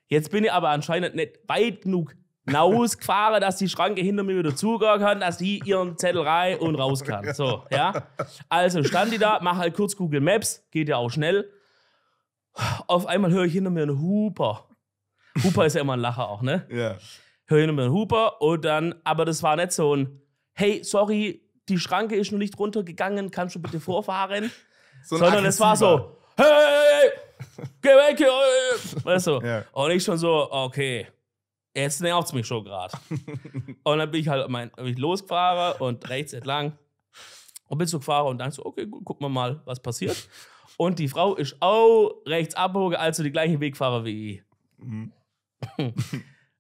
Jetzt bin ich aber anscheinend nicht weit genug rausgefahren, dass die Schranke hinter mir wieder zugehen kann, dass die ihren Zettel rein und raus kann. So, ja. Also stand ich da, mache halt kurz Google Maps, geht ja auch schnell. Auf einmal höre ich hinter mir einen Huper. Huper ist ja immer ein Lacher auch, ne? Ja. Höre hinter mir einen Huper und dann, aber das war nicht so ein, hey, sorry, die Schranke ist noch nicht runtergegangen, kannst du bitte vorfahren? So Sondern es war so, hey, Geh weg hier! Äh, weißt du? Ja. Und ich schon so, ah, okay, jetzt nervt es mich schon gerade. und dann bin ich halt mein, ich losfahre und rechts entlang und bin so gefahren und dann so, okay, gut, gucken wir mal, was passiert. Und die Frau ist auch rechts abbogen, also die gleichen Wegfahrer wie ich. Mhm.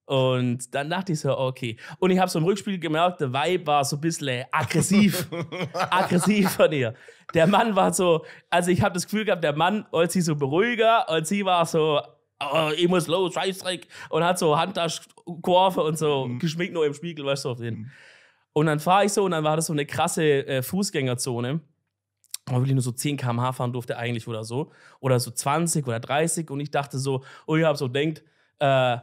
Und dann dachte ich so, okay. Und ich habe so im Rückspiel gemerkt, der Vibe war so ein bisschen aggressiv. aggressiv von ihr. Der Mann war so, also ich habe das Gefühl gehabt, der Mann wollte sie so beruhiger und sie war so, oh, ich muss los, Scheißdreck. Und hat so Handtaschenkurve und so mhm. geschminkt nur im Spiegel, weißt du, auf den. Mhm. Und dann fahre ich so und dann war das so eine krasse äh, Fußgängerzone. Wo ich nur so 10 km/h fahren durfte eigentlich oder so. Oder so 20 oder 30. Und ich dachte so, und oh, ich habe so denkt, äh,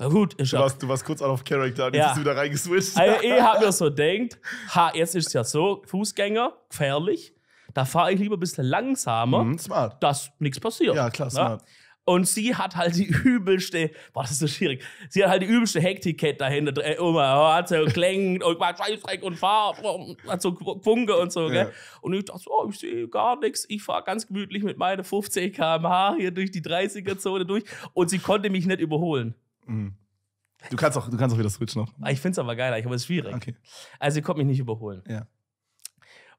na gut, ich du warst, du warst kurz auf of character und ja. jetzt bist du wieder reingeswitcht. Also, ich habe mir so gedacht, ha, jetzt ist es ja so, Fußgänger, gefährlich. Da fahre ich lieber ein bisschen langsamer, mhm, smart. dass nichts passiert. Ja, klar, ne? smart. Na? Und sie hat halt die übelste, boah, das ist so schwierig, sie hat halt die übelste Hektikett dahinter. Immer, äh, hat so gelenkt und war Scheißdreck und fahr, hat so Funke und so, ja. Und ich dachte so, oh, ich sehe gar nichts. Ich fahre ganz gemütlich mit meinen 50 km/h hier durch die 30er-Zone durch und sie konnte mich nicht überholen. Mhm. Du kannst auch, du kannst auch wieder switch Noch. Ah, ich finde es aber geiler, ich glaube, es ist schwierig. Okay. Also ihr konnte mich nicht überholen. Ja.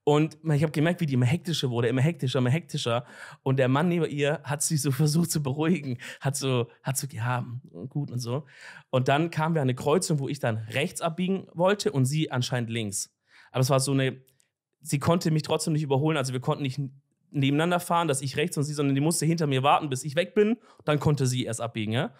Und ich habe gemerkt, wie die immer hektischer wurde, immer hektischer, immer hektischer. Und der Mann neben ihr hat sich so versucht zu beruhigen, hat so, hat so, ja, gut und so. Und dann kamen wir an eine Kreuzung, wo ich dann rechts abbiegen wollte und sie anscheinend links. Aber es war so eine, sie konnte mich trotzdem nicht überholen, also wir konnten nicht nebeneinander fahren, dass ich rechts und sie, sondern die musste hinter mir warten, bis ich weg bin. Dann konnte sie erst abbiegen, ja.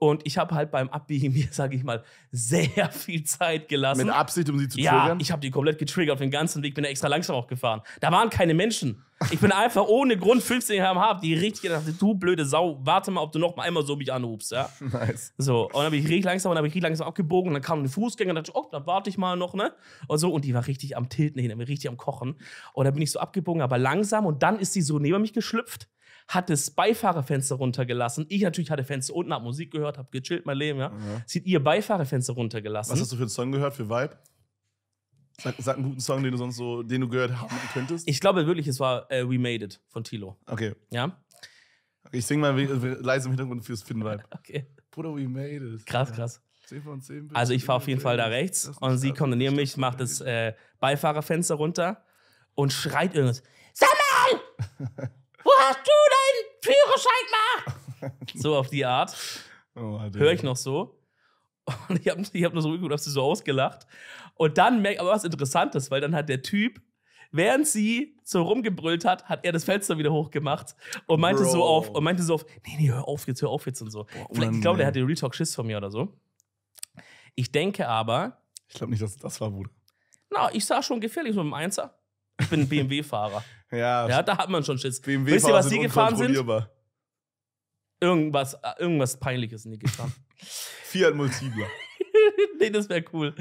Und ich habe halt beim Abbiegen mir, sage ich mal, sehr viel Zeit gelassen. Mit Absicht, um sie zu ja, triggern? Ja, ich habe die komplett getriggert auf den ganzen Weg. Bin ja extra langsam auch gefahren. Da waren keine Menschen. Ich bin einfach ohne Grund 15 km/h, die richtig gedacht, du blöde Sau, warte mal, ob du noch mal einmal so mich anhubst. Ja? Nice. So, und dann habe ich richtig langsam, und dann habe ich richtig langsam abgebogen. Und dann kam ein Fußgänger und dachte, oh, da warte ich mal noch, ne? Und so, und die war richtig am Tilten hin, richtig am Kochen. Und dann bin ich so abgebogen, aber langsam. Und dann ist sie so neben mich geschlüpft hat das Beifahrerfenster runtergelassen. Ich natürlich hatte Fenster unten, hab Musik gehört, hab gechillt mein Leben, ja. Mhm. Sie hat ihr Beifahrerfenster runtergelassen. Was hast du für einen Song gehört, für Vibe? Sag, sag, einen guten Song, den du sonst so, den du gehört haben könntest. Ich glaube wirklich, es war äh, We Made It von Tilo. Okay. Ja. Ich sing mal leise im Hintergrund fürs Finn-Vibe. Okay. Bruder, we made it. Krass, ja. krass. 10 von 10 also ich fahre auf jeden Fall da rechts und sie kommt neben mich, macht das äh, Beifahrerfenster runter und schreit irgendwas. Samuel! wo hast du deinen Führerschein gemacht? so auf die Art. Oh, Höre ich noch so. Und ich habe ich hab nur so geguckt, hast du so ausgelacht. Und dann merke ich aber was Interessantes, weil dann hat der Typ, während sie so rumgebrüllt hat, hat er das Fenster wieder hochgemacht und meinte Bro. so auf, und meinte so auf, nee, nee, hör auf jetzt, hör auf jetzt und so. Boah, Vielleicht, ich glaube, der hatte Real Talk Schiss von mir oder so. Ich denke aber. Ich glaube nicht, dass das war Bruder. Na, ich sah schon gefährlich so mit dem Einser. Ich bin ein BMW-Fahrer. Ja. ja, da hat man schon Schiss. BMW Wisst ihr, was die gefahren sind? Irgendwas, äh, irgendwas Peinliches sind die gefahren. Fiat Multipler. nee, das wäre cool.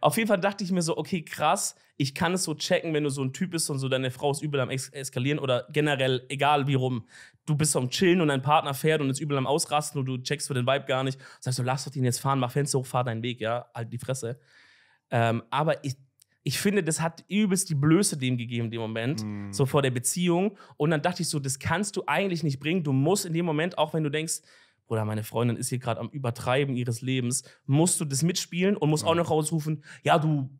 Auf jeden Fall dachte ich mir so, okay, krass, ich kann es so checken, wenn du so ein Typ bist und so deine Frau ist übel am Ex Eskalieren oder generell, egal wie rum, du bist am Chillen und dein Partner fährt und ist übel am Ausrasten und du checkst für den Vibe gar nicht. Sagst du, lass doch den jetzt fahren, mach Fenster hoch, fahr deinen Weg, ja, halt die Fresse. Ähm, aber ich, ich finde, das hat übelst die Blöße dem gegeben in dem Moment, mm. so vor der Beziehung. Und dann dachte ich so, das kannst du eigentlich nicht bringen. Du musst in dem Moment, auch wenn du denkst, oder meine Freundin ist hier gerade am Übertreiben ihres Lebens, musst du das mitspielen und musst ja. auch noch rausrufen, ja, du,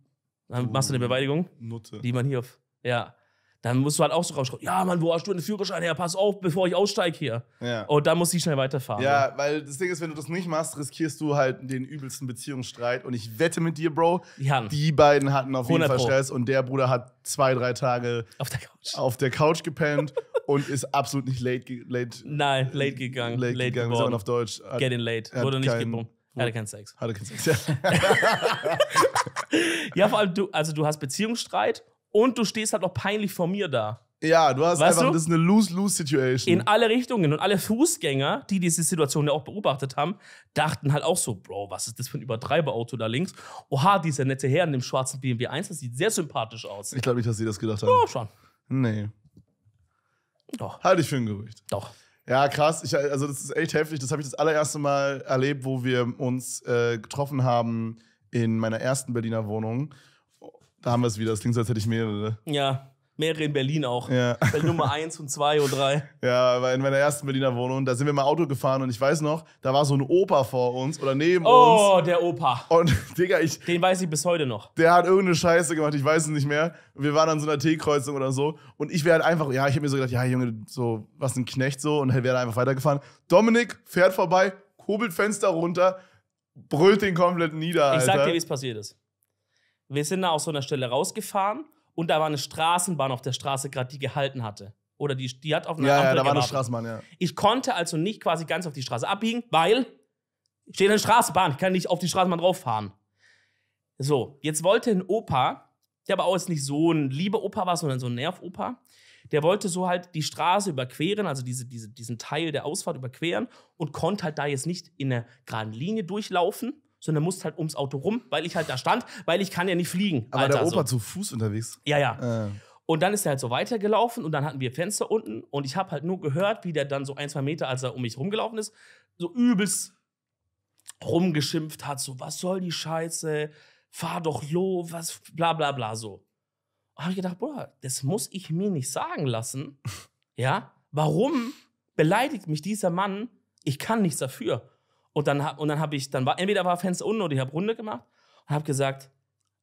dann machst du eine Beweidigung, Nutte. die man hier auf, ja, dann musst du halt auch so rausschreiben, ja, Mann, wo hast du den Führerschein her? Pass auf, bevor ich aussteige hier. Ja. Und dann muss ich schnell weiterfahren. Ja, ja, ne? weil das Ding ist, wenn du das nicht machst, riskierst du halt den übelsten Beziehungsstreit. Und ich wette mit dir, Bro, Jan. die beiden hatten auf jeden Fall Stress und der Bruder hat zwei, drei Tage auf der Couch, auf der Couch gepennt und ist absolut nicht late, late Nein, late gegangen. Late, late gegangen, geworden. auf Deutsch. Hat, Get in late. Wurde nicht gebummt. Hatte keinen Sex. Hatte keinen Sex, ja. ja, vor allem, du, also du hast Beziehungsstreit und du stehst halt auch peinlich vor mir da. Ja, du hast weißt einfach, du? das ist eine Lose-Lose-Situation. In alle Richtungen. Und alle Fußgänger, die diese Situation ja auch beobachtet haben, dachten halt auch so, Bro, was ist das für ein Übertreiberauto da links? Oha, dieser nette Herr in dem schwarzen BMW 1, das sieht sehr sympathisch aus. Ich glaube nicht, dass sie das gedacht haben. Oh, schon. Nee. Doch. Halte ich für ein Gerücht. Doch. Ja, krass. Ich, also das ist echt heftig. Das habe ich das allererste Mal erlebt, wo wir uns äh, getroffen haben in meiner ersten Berliner Wohnung. Da haben wir es wieder. Das klingt so, als hätte ich mehrere. Ja, mehrere in Berlin auch. Ja. Bei Nummer 1 und 2 und 3. Ja, in meiner ersten Berliner Wohnung, da sind wir mal Auto gefahren und ich weiß noch, da war so ein Opa vor uns oder neben oh, uns. Oh, der Opa. Und Digga, ich. Den weiß ich bis heute noch. Der hat irgendeine Scheiße gemacht, ich weiß es nicht mehr. Wir waren an so einer T-Kreuzung oder so und ich wäre halt einfach, ja, ich habe mir so gedacht, ja, Junge, so, was ein Knecht so und halt wäre einfach weitergefahren. Dominik fährt vorbei, kurbelt Fenster runter, brüllt den komplett nieder. Ich Alter. sag dir, wie es passiert ist wir sind da aus so einer Stelle rausgefahren und da war eine Straßenbahn auf der Straße gerade, die gehalten hatte. Oder die, die hat auf einer ja, Ampel Ja, da war eine Straßenbahn, ja. Ich konnte also nicht quasi ganz auf die Straße abbiegen, weil steht eine Straßenbahn, ich kann nicht auf die Straßenbahn drauffahren. So, jetzt wollte ein Opa, der aber auch jetzt nicht so ein lieber Opa war, sondern so ein Nerv-Opa, der wollte so halt die Straße überqueren, also diese, diese, diesen Teil der Ausfahrt überqueren und konnte halt da jetzt nicht in einer geraden Linie durchlaufen, sondern musst halt ums Auto rum, weil ich halt da stand, weil ich kann ja nicht fliegen. Aber Alter, der Opa so. zu Fuß unterwegs. Ja, ja. Äh. Und dann ist er halt so weitergelaufen und dann hatten wir Fenster unten und ich habe halt nur gehört, wie der dann so ein, zwei Meter, als er um mich rumgelaufen ist, so übelst rumgeschimpft hat, so was soll die Scheiße, fahr doch los, was, bla bla bla so. habe ich gedacht, Bruder, das muss ich mir nicht sagen lassen. ja, warum beleidigt mich dieser Mann? Ich kann nichts dafür. Und dann, und dann habe ich, dann war, entweder war Fans unten oder ich habe Runde gemacht und habe gesagt,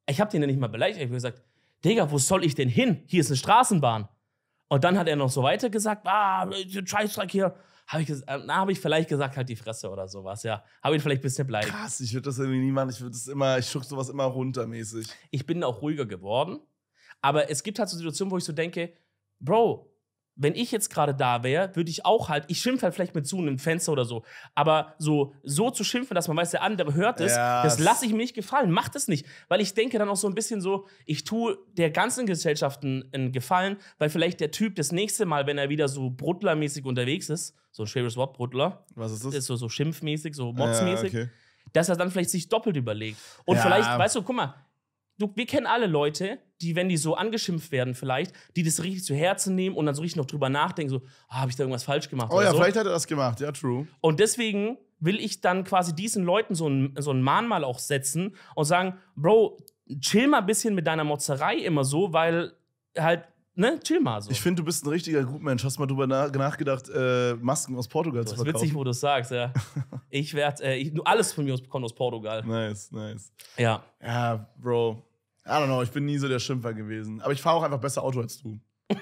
ich habe den ja nicht mal beleidigt. Ich habe gesagt, Digga, wo soll ich denn hin? Hier ist eine Straßenbahn. Und dann hat er noch so weiter gesagt, ah, Tri-Strike hier. Habe ich, äh, na, hab ich vielleicht gesagt, halt die Fresse oder sowas, ja. Habe ich vielleicht ein bisschen beleidigt. Krass, ich würde das irgendwie nie machen. Ich würde das immer, ich schuck sowas immer runtermäßig. Ich bin auch ruhiger geworden. Aber es gibt halt so Situationen, wo ich so denke, Bro, wenn ich jetzt gerade da wäre, würde ich auch halt, ich schimpfe halt vielleicht mit zu einem Fenster oder so, aber so, so zu schimpfen, dass man weiß, der andere hört es, yes. das lasse ich mir nicht gefallen, macht es nicht, weil ich denke dann auch so ein bisschen so, ich tue der ganzen Gesellschaft einen Gefallen, weil vielleicht der Typ das nächste Mal, wenn er wieder so bruttlermäßig unterwegs ist, so ein schweres Wort, Bruttler, was ist das? Ist so, so schimpfmäßig, so modsmäßig, Ja, okay dass er dann vielleicht sich doppelt überlegt. Und ja. vielleicht, weißt du, guck mal, du, wir kennen alle Leute, die, wenn die so angeschimpft werden vielleicht, die das richtig zu Herzen nehmen und dann so richtig noch drüber nachdenken, so, ah, habe ich da irgendwas falsch gemacht? Oh ja, so. vielleicht hat er das gemacht, ja, true. Und deswegen will ich dann quasi diesen Leuten so ein, so ein Mahnmal auch setzen und sagen, Bro, chill mal ein bisschen mit deiner Motzerei immer so, weil halt ne, chill mal so. Ich finde, du bist ein richtiger Gutmensch. Hast mal drüber nachgedacht, äh, Masken aus Portugal zu verkaufen? Das ist witzig, wo du es sagst, ja. ich werde, äh, alles von mir kommt aus Portugal. Nice, nice. Ja. Ja, Bro. I don't know, ich bin nie so der Schimpfer gewesen. Aber ich fahre auch einfach besser Auto als du.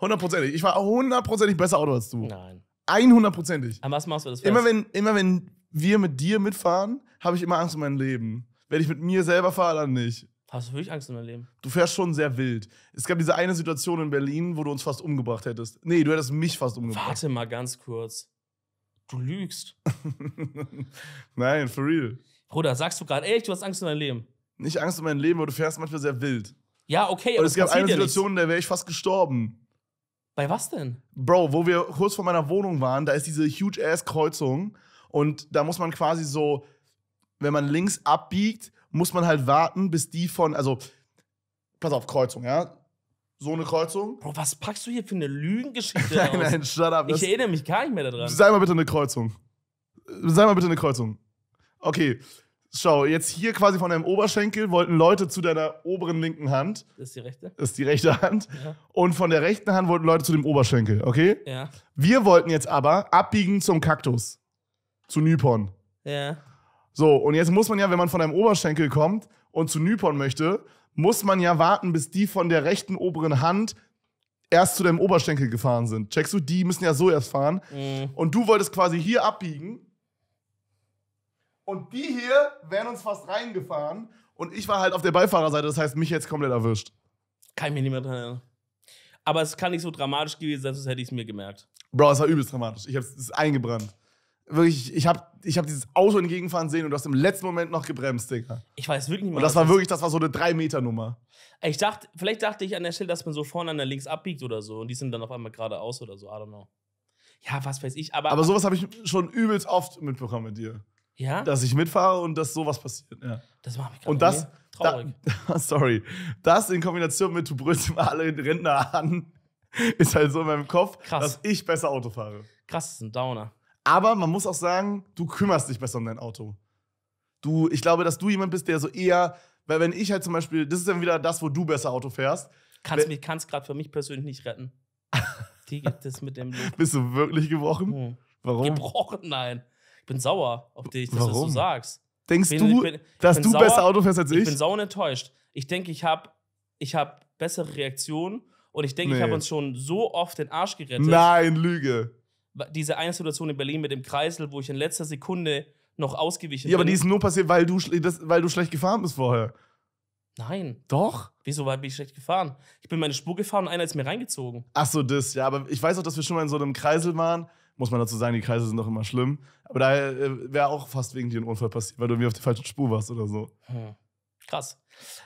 Hundertprozentig. Ich fahre hundertprozentig besser Auto als du. Nein. 100%ig. Aber was machst du das fest? Immer wenn, immer wenn wir mit dir mitfahren, habe ich immer Angst um mein Leben. Wenn ich mit mir selber fahre, dann nicht. Hast du wirklich Angst um dein Leben? Du fährst schon sehr wild. Es gab diese eine Situation in Berlin, wo du uns fast umgebracht hättest. Nee, du hättest mich fast umgebracht. Warte mal ganz kurz. Du lügst. Nein, for real. Bruder, sagst du gerade echt, du hast Angst um dein Leben? nicht Angst um mein Leben, aber du fährst manchmal sehr wild. Ja, okay. Und es gab eine Situation, in der wäre ich fast gestorben. Bei was denn? Bro, wo wir kurz vor meiner Wohnung waren, da ist diese huge ass Kreuzung und da muss man quasi so, wenn man links abbiegt, muss man halt warten, bis die von, also pass auf Kreuzung, ja. So eine Kreuzung. Bro, was packst du hier für eine Lügengeschichte Nein, nein, nein, shut up. Ich erinnere mich gar nicht mehr daran. Sei mal bitte eine Kreuzung. Sei mal bitte eine Kreuzung. Okay, Schau, jetzt hier quasi von deinem Oberschenkel wollten Leute zu deiner oberen linken Hand. Das ist die rechte. Das ist die rechte Hand. Ja. Und von der rechten Hand wollten Leute zu dem Oberschenkel, okay? Ja. Wir wollten jetzt aber abbiegen zum Kaktus. Zu Nypon. Ja. So, und jetzt muss man ja, wenn man von deinem Oberschenkel kommt und zu Nypon möchte, muss man ja warten, bis die von der rechten oberen Hand erst zu deinem Oberschenkel gefahren sind. Checkst du? Die müssen ja so erst fahren. Mhm. Und du wolltest quasi hier abbiegen und die hier wären uns fast reingefahren. Und ich war halt auf der Beifahrerseite, das heißt, mich jetzt komplett erwischt. Kann ich mir nicht mehr dran erinnern. Aber es kann nicht so dramatisch gewesen sein, sonst hätte ich es mir gemerkt. Bro, es war übelst dramatisch. Ich habe es eingebrannt. Wirklich, ich habe ich hab dieses Auto entgegenfahren sehen und du hast im letzten Moment noch gebremst, Digga. Ich weiß wirklich nicht mehr. Und das war wirklich, das war so eine 3-Meter-Nummer. Ich dachte, vielleicht dachte ich an der Stelle, dass man so vorne an der links abbiegt oder so und die sind dann auf einmal geradeaus oder so, I don't know. Ja, was weiß ich, aber. Aber sowas habe ich schon übelst oft mitbekommen mit dir. Ja? Dass ich mitfahre und dass sowas passiert. Ja. Das macht mich gerade Und traurig. Da, sorry. Das in Kombination mit, du brüllst immer alle Rentner an, ist halt so in meinem Kopf, Krass. dass ich besser Auto fahre. Krass, das ist ein Downer. Aber man muss auch sagen, du kümmerst dich besser um dein Auto. Du, ich glaube, dass du jemand bist, der so eher, weil wenn ich halt zum Beispiel, das ist dann wieder das, wo du besser Auto fährst. Kannst mich, kannst gerade für mich persönlich nicht retten. Die gibt es mit dem. Lob. Bist du wirklich gebrochen? Hm. Warum? Gebrochen, nein. Ich bin sauer auf dich, dass Warum? du das so sagst. Denkst bin, du, bin, dass du sauer, besser Auto fährst als ich? Ich bin sauer und enttäuscht. Ich denke, ich habe ich hab bessere Reaktionen und ich denke, nee. ich habe uns schon so oft den Arsch gerettet. Nein, Lüge. Diese eine Situation in Berlin mit dem Kreisel, wo ich in letzter Sekunde noch ausgewichen bin. Ja, aber die ist nur passiert, weil du, das, weil du schlecht gefahren bist vorher. Nein. Doch? Wieso war ich schlecht gefahren? Ich bin meine Spur gefahren und einer ist mir reingezogen. Ach so, das, ja, aber ich weiß auch, dass wir schon mal in so einem Kreisel waren muss man dazu sagen, die Kreise sind doch immer schlimm. Aber da äh, wäre auch fast wegen dir ein Unfall passiert, weil du irgendwie auf der falschen Spur warst oder so. Hm. Krass.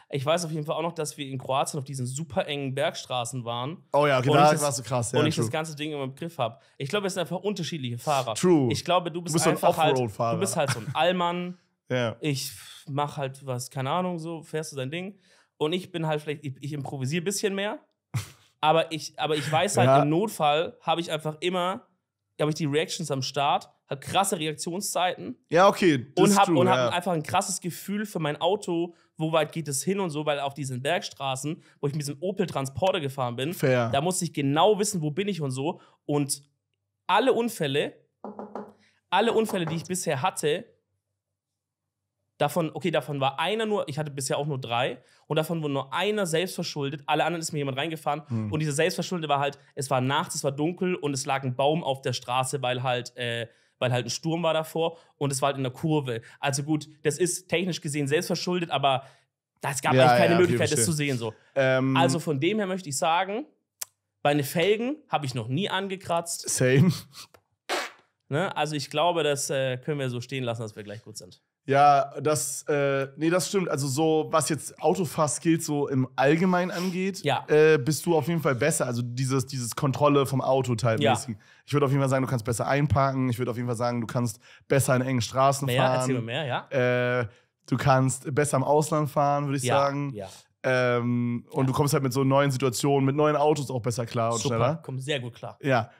Ich weiß auf jeden Fall auch noch, dass wir in Kroatien auf diesen super engen Bergstraßen waren. Oh ja, genau, das war so krass. Ja, und ich true. das ganze Ding immer im Griff habe. Ich glaube, es sind einfach unterschiedliche Fahrer. True. Ich glaube, du bist, du bist einfach so ein halt, du bist halt so ein Allmann. ja. Ich mach halt was, keine Ahnung, so fährst du dein Ding. Und ich bin halt vielleicht, ich, ich improvisiere ein bisschen mehr. aber ich, aber ich weiß halt, ja. im Notfall habe ich einfach immer habe ich die Reactions am Start, habe krasse Reaktionszeiten. Ja, okay. Und habe hab ja. einfach ein krasses Gefühl für mein Auto, wo weit geht es hin und so, weil auf diesen Bergstraßen, wo ich mit diesem Opel-Transporter gefahren bin, Fair. da musste ich genau wissen, wo bin ich und so. Und alle Unfälle, alle Unfälle, die ich bisher hatte, Davon, okay, davon war einer nur, ich hatte bisher auch nur drei, und davon wurde nur einer selbst verschuldet. Alle anderen ist mir jemand reingefahren. Hm. Und dieser selbstverschuldete war halt, es war nachts, es war dunkel und es lag ein Baum auf der Straße, weil halt, äh, weil halt ein Sturm war davor und es war halt in der Kurve. Also gut, das ist technisch gesehen selbstverschuldet, aber es gab ja, eigentlich keine ja, Möglichkeit, das zu sehen. So. Ähm, also von dem her möchte ich sagen, meine Felgen habe ich noch nie angekratzt. Same. Ne? Also ich glaube, das äh, können wir so stehen lassen, dass wir gleich gut sind. Ja, das, äh, nee, das stimmt. Also so, was jetzt Autofahrskills so im Allgemeinen angeht, ja. äh, bist du auf jeden Fall besser. Also dieses, dieses Kontrolle vom Auto teilmäßig. Ja. Ich würde auf jeden Fall sagen, du kannst besser einparken. Ich würde auf jeden Fall sagen, du kannst besser in engen Straßen mehr, fahren. Erzähl mir mehr, ja. Äh, du kannst besser im Ausland fahren, würde ich ja, sagen. Ja. Ähm, und du kommst halt mit so neuen Situationen, mit neuen Autos auch besser klar und Super, schneller. Kommst sehr gut klar. Ja.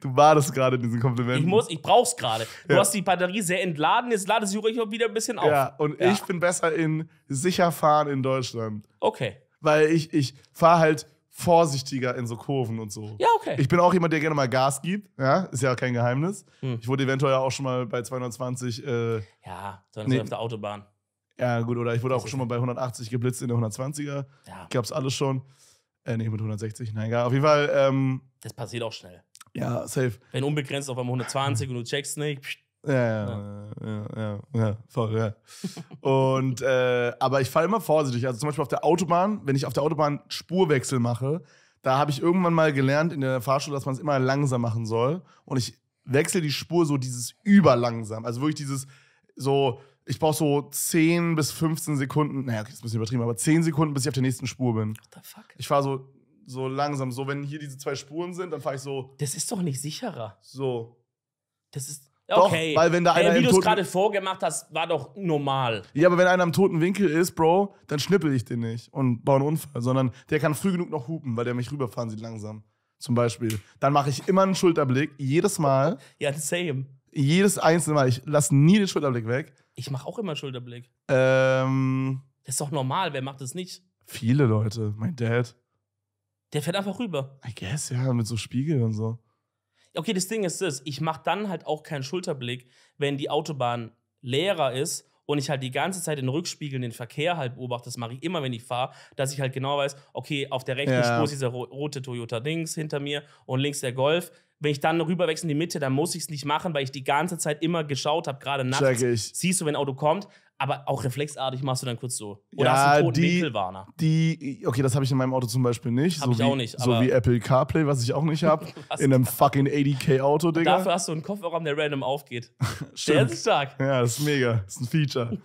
Du badest gerade in diesen Komplimenten. Ich muss, ich brauch's gerade. Du ja. hast die Batterie sehr entladen, jetzt lade sie ruhig wieder ein bisschen auf. Ja, und ja. ich bin besser in sicher fahren in Deutschland. Okay. Weil ich, ich fahre halt vorsichtiger in so Kurven und so. Ja, okay. Ich bin auch jemand, der gerne mal Gas gibt. Ja, ist ja auch kein Geheimnis. Hm. Ich wurde eventuell auch schon mal bei 220. Äh, ja, sondern nee. auf der Autobahn. Ja, gut, oder ich wurde auch schon mal bei 180 geblitzt in der 120er. Ja. Gab's alles schon. Äh, nee, mit 160, nein, egal. Auf jeden Fall. Ähm, das passiert auch schnell. Ja, safe. Wenn unbegrenzt auf einmal 120 und du checkst nicht. Psch, ja, ja, ja, ja, ja, voll, ja. Und, äh, aber ich fahre immer vorsichtig. Also zum Beispiel auf der Autobahn, wenn ich auf der Autobahn Spurwechsel mache, da habe ich irgendwann mal gelernt in der Fahrschule, dass man es immer langsam machen soll. Und ich wechsle die Spur so dieses überlangsam. Also wirklich dieses so, ich brauche so 10 bis 15 Sekunden, naja, okay, das ist ein bisschen übertrieben, aber 10 Sekunden, bis ich auf der nächsten Spur bin. What the fuck? Ich fahre so so langsam. So, wenn hier diese zwei Spuren sind, dann fahre ich so. Das ist doch nicht sicherer. So. Das ist. Okay. Doch, weil wenn da einer. Hey, wie du es gerade vorgemacht hast, war doch normal. Ja, aber wenn einer im toten Winkel ist, Bro, dann schnippel ich den nicht und baue einen Unfall, sondern der kann früh genug noch hupen, weil der mich rüberfahren sieht langsam. Zum Beispiel. Dann mache ich immer einen Schulterblick, jedes Mal. Ja, same. Jedes einzelne Mal. Ich lasse nie den Schulterblick weg. Ich mache auch immer einen Schulterblick. Ähm. Das ist doch normal, wer macht das nicht? Viele Leute, mein Dad. Der fährt einfach rüber. I guess, ja, mit so Spiegel und so. Okay, das Ding ist das, ich mache dann halt auch keinen Schulterblick, wenn die Autobahn leerer ist und ich halt die ganze Zeit den Rückspiegel, den Verkehr halt beobachte, das mache ich immer, wenn ich fahre, dass ich halt genau weiß, okay, auf der rechten ja. Spur ist dieser rote Toyota links hinter mir und links der Golf. Wenn ich dann rüberwechsel in die Mitte, dann muss ich es nicht machen, weil ich die ganze Zeit immer geschaut habe, gerade nachts. Check ich. Siehst du, wenn ein Auto kommt, aber auch reflexartig machst du dann kurz so. Oder ja, hast du einen die, Winkelwarner? Die, okay, das habe ich in meinem Auto zum Beispiel nicht. Hab so ich wie, auch nicht. so wie Apple CarPlay, was ich auch nicht habe. in einem fucking 80k Auto, Digga. Dafür hast du einen Kofferraum, der random aufgeht. der ist stark. Ja, das ist mega. Das ist ein Feature.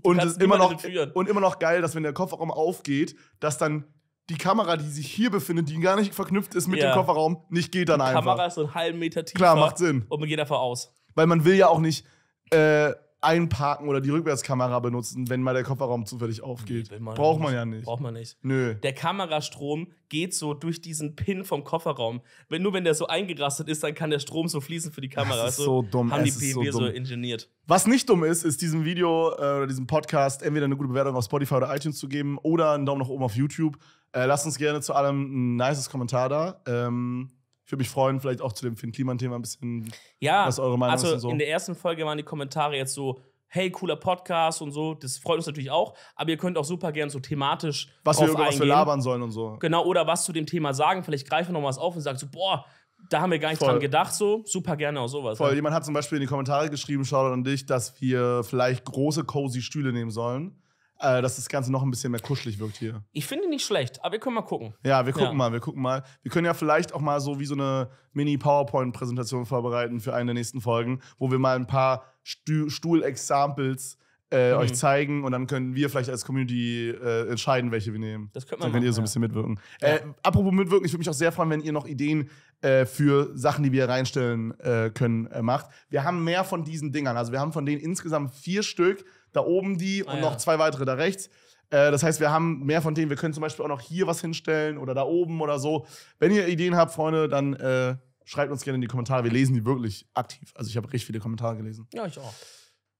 und, ist immer noch, und immer noch geil, dass wenn der Kofferraum aufgeht, dass dann die Kamera, die sich hier befindet, die gar nicht verknüpft ist mit yeah. dem Kofferraum, nicht geht dann die einfach. Die Kamera ist so einen halben Meter tief. Klar, macht Sinn. Und man geht davor aus. Weil man will ja auch nicht... Äh, einparken oder die Rückwärtskamera benutzen, wenn mal der Kofferraum zufällig aufgeht. Nee, man braucht man ja nicht. Braucht man nicht. Nö. Der Kamerastrom geht so durch diesen Pin vom Kofferraum. Wenn, nur wenn der so eingerastet ist, dann kann der Strom so fließen für die Kamera. Das ist so, also so dumm. Haben es die BMW so, so ingeniert. Was nicht dumm ist, ist diesem Video äh, oder diesem Podcast entweder eine gute Bewertung auf Spotify oder iTunes zu geben oder einen Daumen nach oben auf YouTube. Äh, lasst uns gerne zu allem ein nices Kommentar da. Ähm, ich würde mich freuen, vielleicht auch zu dem Finn-Kliman-Thema ein bisschen, ja, was eure Meinung also ist. Also in der ersten Folge waren die Kommentare jetzt so, hey, cooler Podcast und so. Das freut uns natürlich auch. Aber ihr könnt auch super gerne so thematisch. Was wir, eingehen. was wir labern sollen und so. Genau, oder was zu dem Thema sagen. Vielleicht greifen wir noch was auf und sagen so, boah, da haben wir gar nicht Voll. dran gedacht, so. Super gerne auch sowas. Voll. Ja. Jemand hat zum Beispiel in die Kommentare geschrieben, Shoutout an dich, dass wir vielleicht große cozy Stühle nehmen sollen äh, dass das Ganze noch ein bisschen mehr kuschelig wirkt hier. Ich finde nicht schlecht, aber wir können mal gucken. Ja, wir gucken ja. mal, wir gucken mal. Wir können ja vielleicht auch mal so wie so eine Mini-PowerPoint-Präsentation vorbereiten für eine der nächsten Folgen, wo wir mal ein paar Stuhl-Examples äh, mhm. euch zeigen und dann können wir vielleicht als Community äh, entscheiden, welche wir nehmen. Das könnt man Dann könnt ihr so ein bisschen mitwirken. Ja. Äh, apropos mitwirken, ich würde mich auch sehr freuen, wenn ihr noch Ideen äh, für Sachen, die wir reinstellen äh, können, macht. Wir haben mehr von diesen Dingern. Also wir haben von denen insgesamt vier Stück da oben die ah, und ja. noch zwei weitere da rechts. Äh, das heißt, wir haben mehr von denen. Wir können zum Beispiel auch noch hier was hinstellen oder da oben oder so. Wenn ihr Ideen habt, Freunde, dann äh, schreibt uns gerne in die Kommentare. Wir lesen die wirklich aktiv. Also ich habe richtig viele Kommentare gelesen. Ja, ich auch.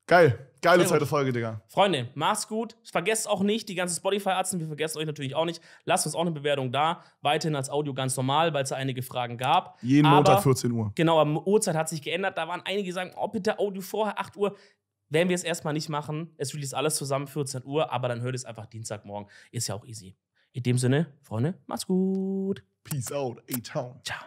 Geil. Geile zweite Folge, Digga. Freunde, macht's gut. Vergesst auch nicht, die ganzen Spotify-Atzen, wir vergessen euch natürlich auch nicht. Lasst uns auch eine Bewertung da. Weiterhin als Audio ganz normal, weil es da einige Fragen gab. Jeden aber, Montag 14 Uhr. Genau, aber Uhrzeit hat sich geändert. Da waren einige, die sagen, oh bitte Audio vorher 8 Uhr werden wir es erstmal nicht machen. Es release alles zusammen 14 Uhr, aber dann hört es einfach Dienstagmorgen. Ist ja auch easy. In dem Sinne, Freunde, macht's gut. Peace out, A-Town. Ciao.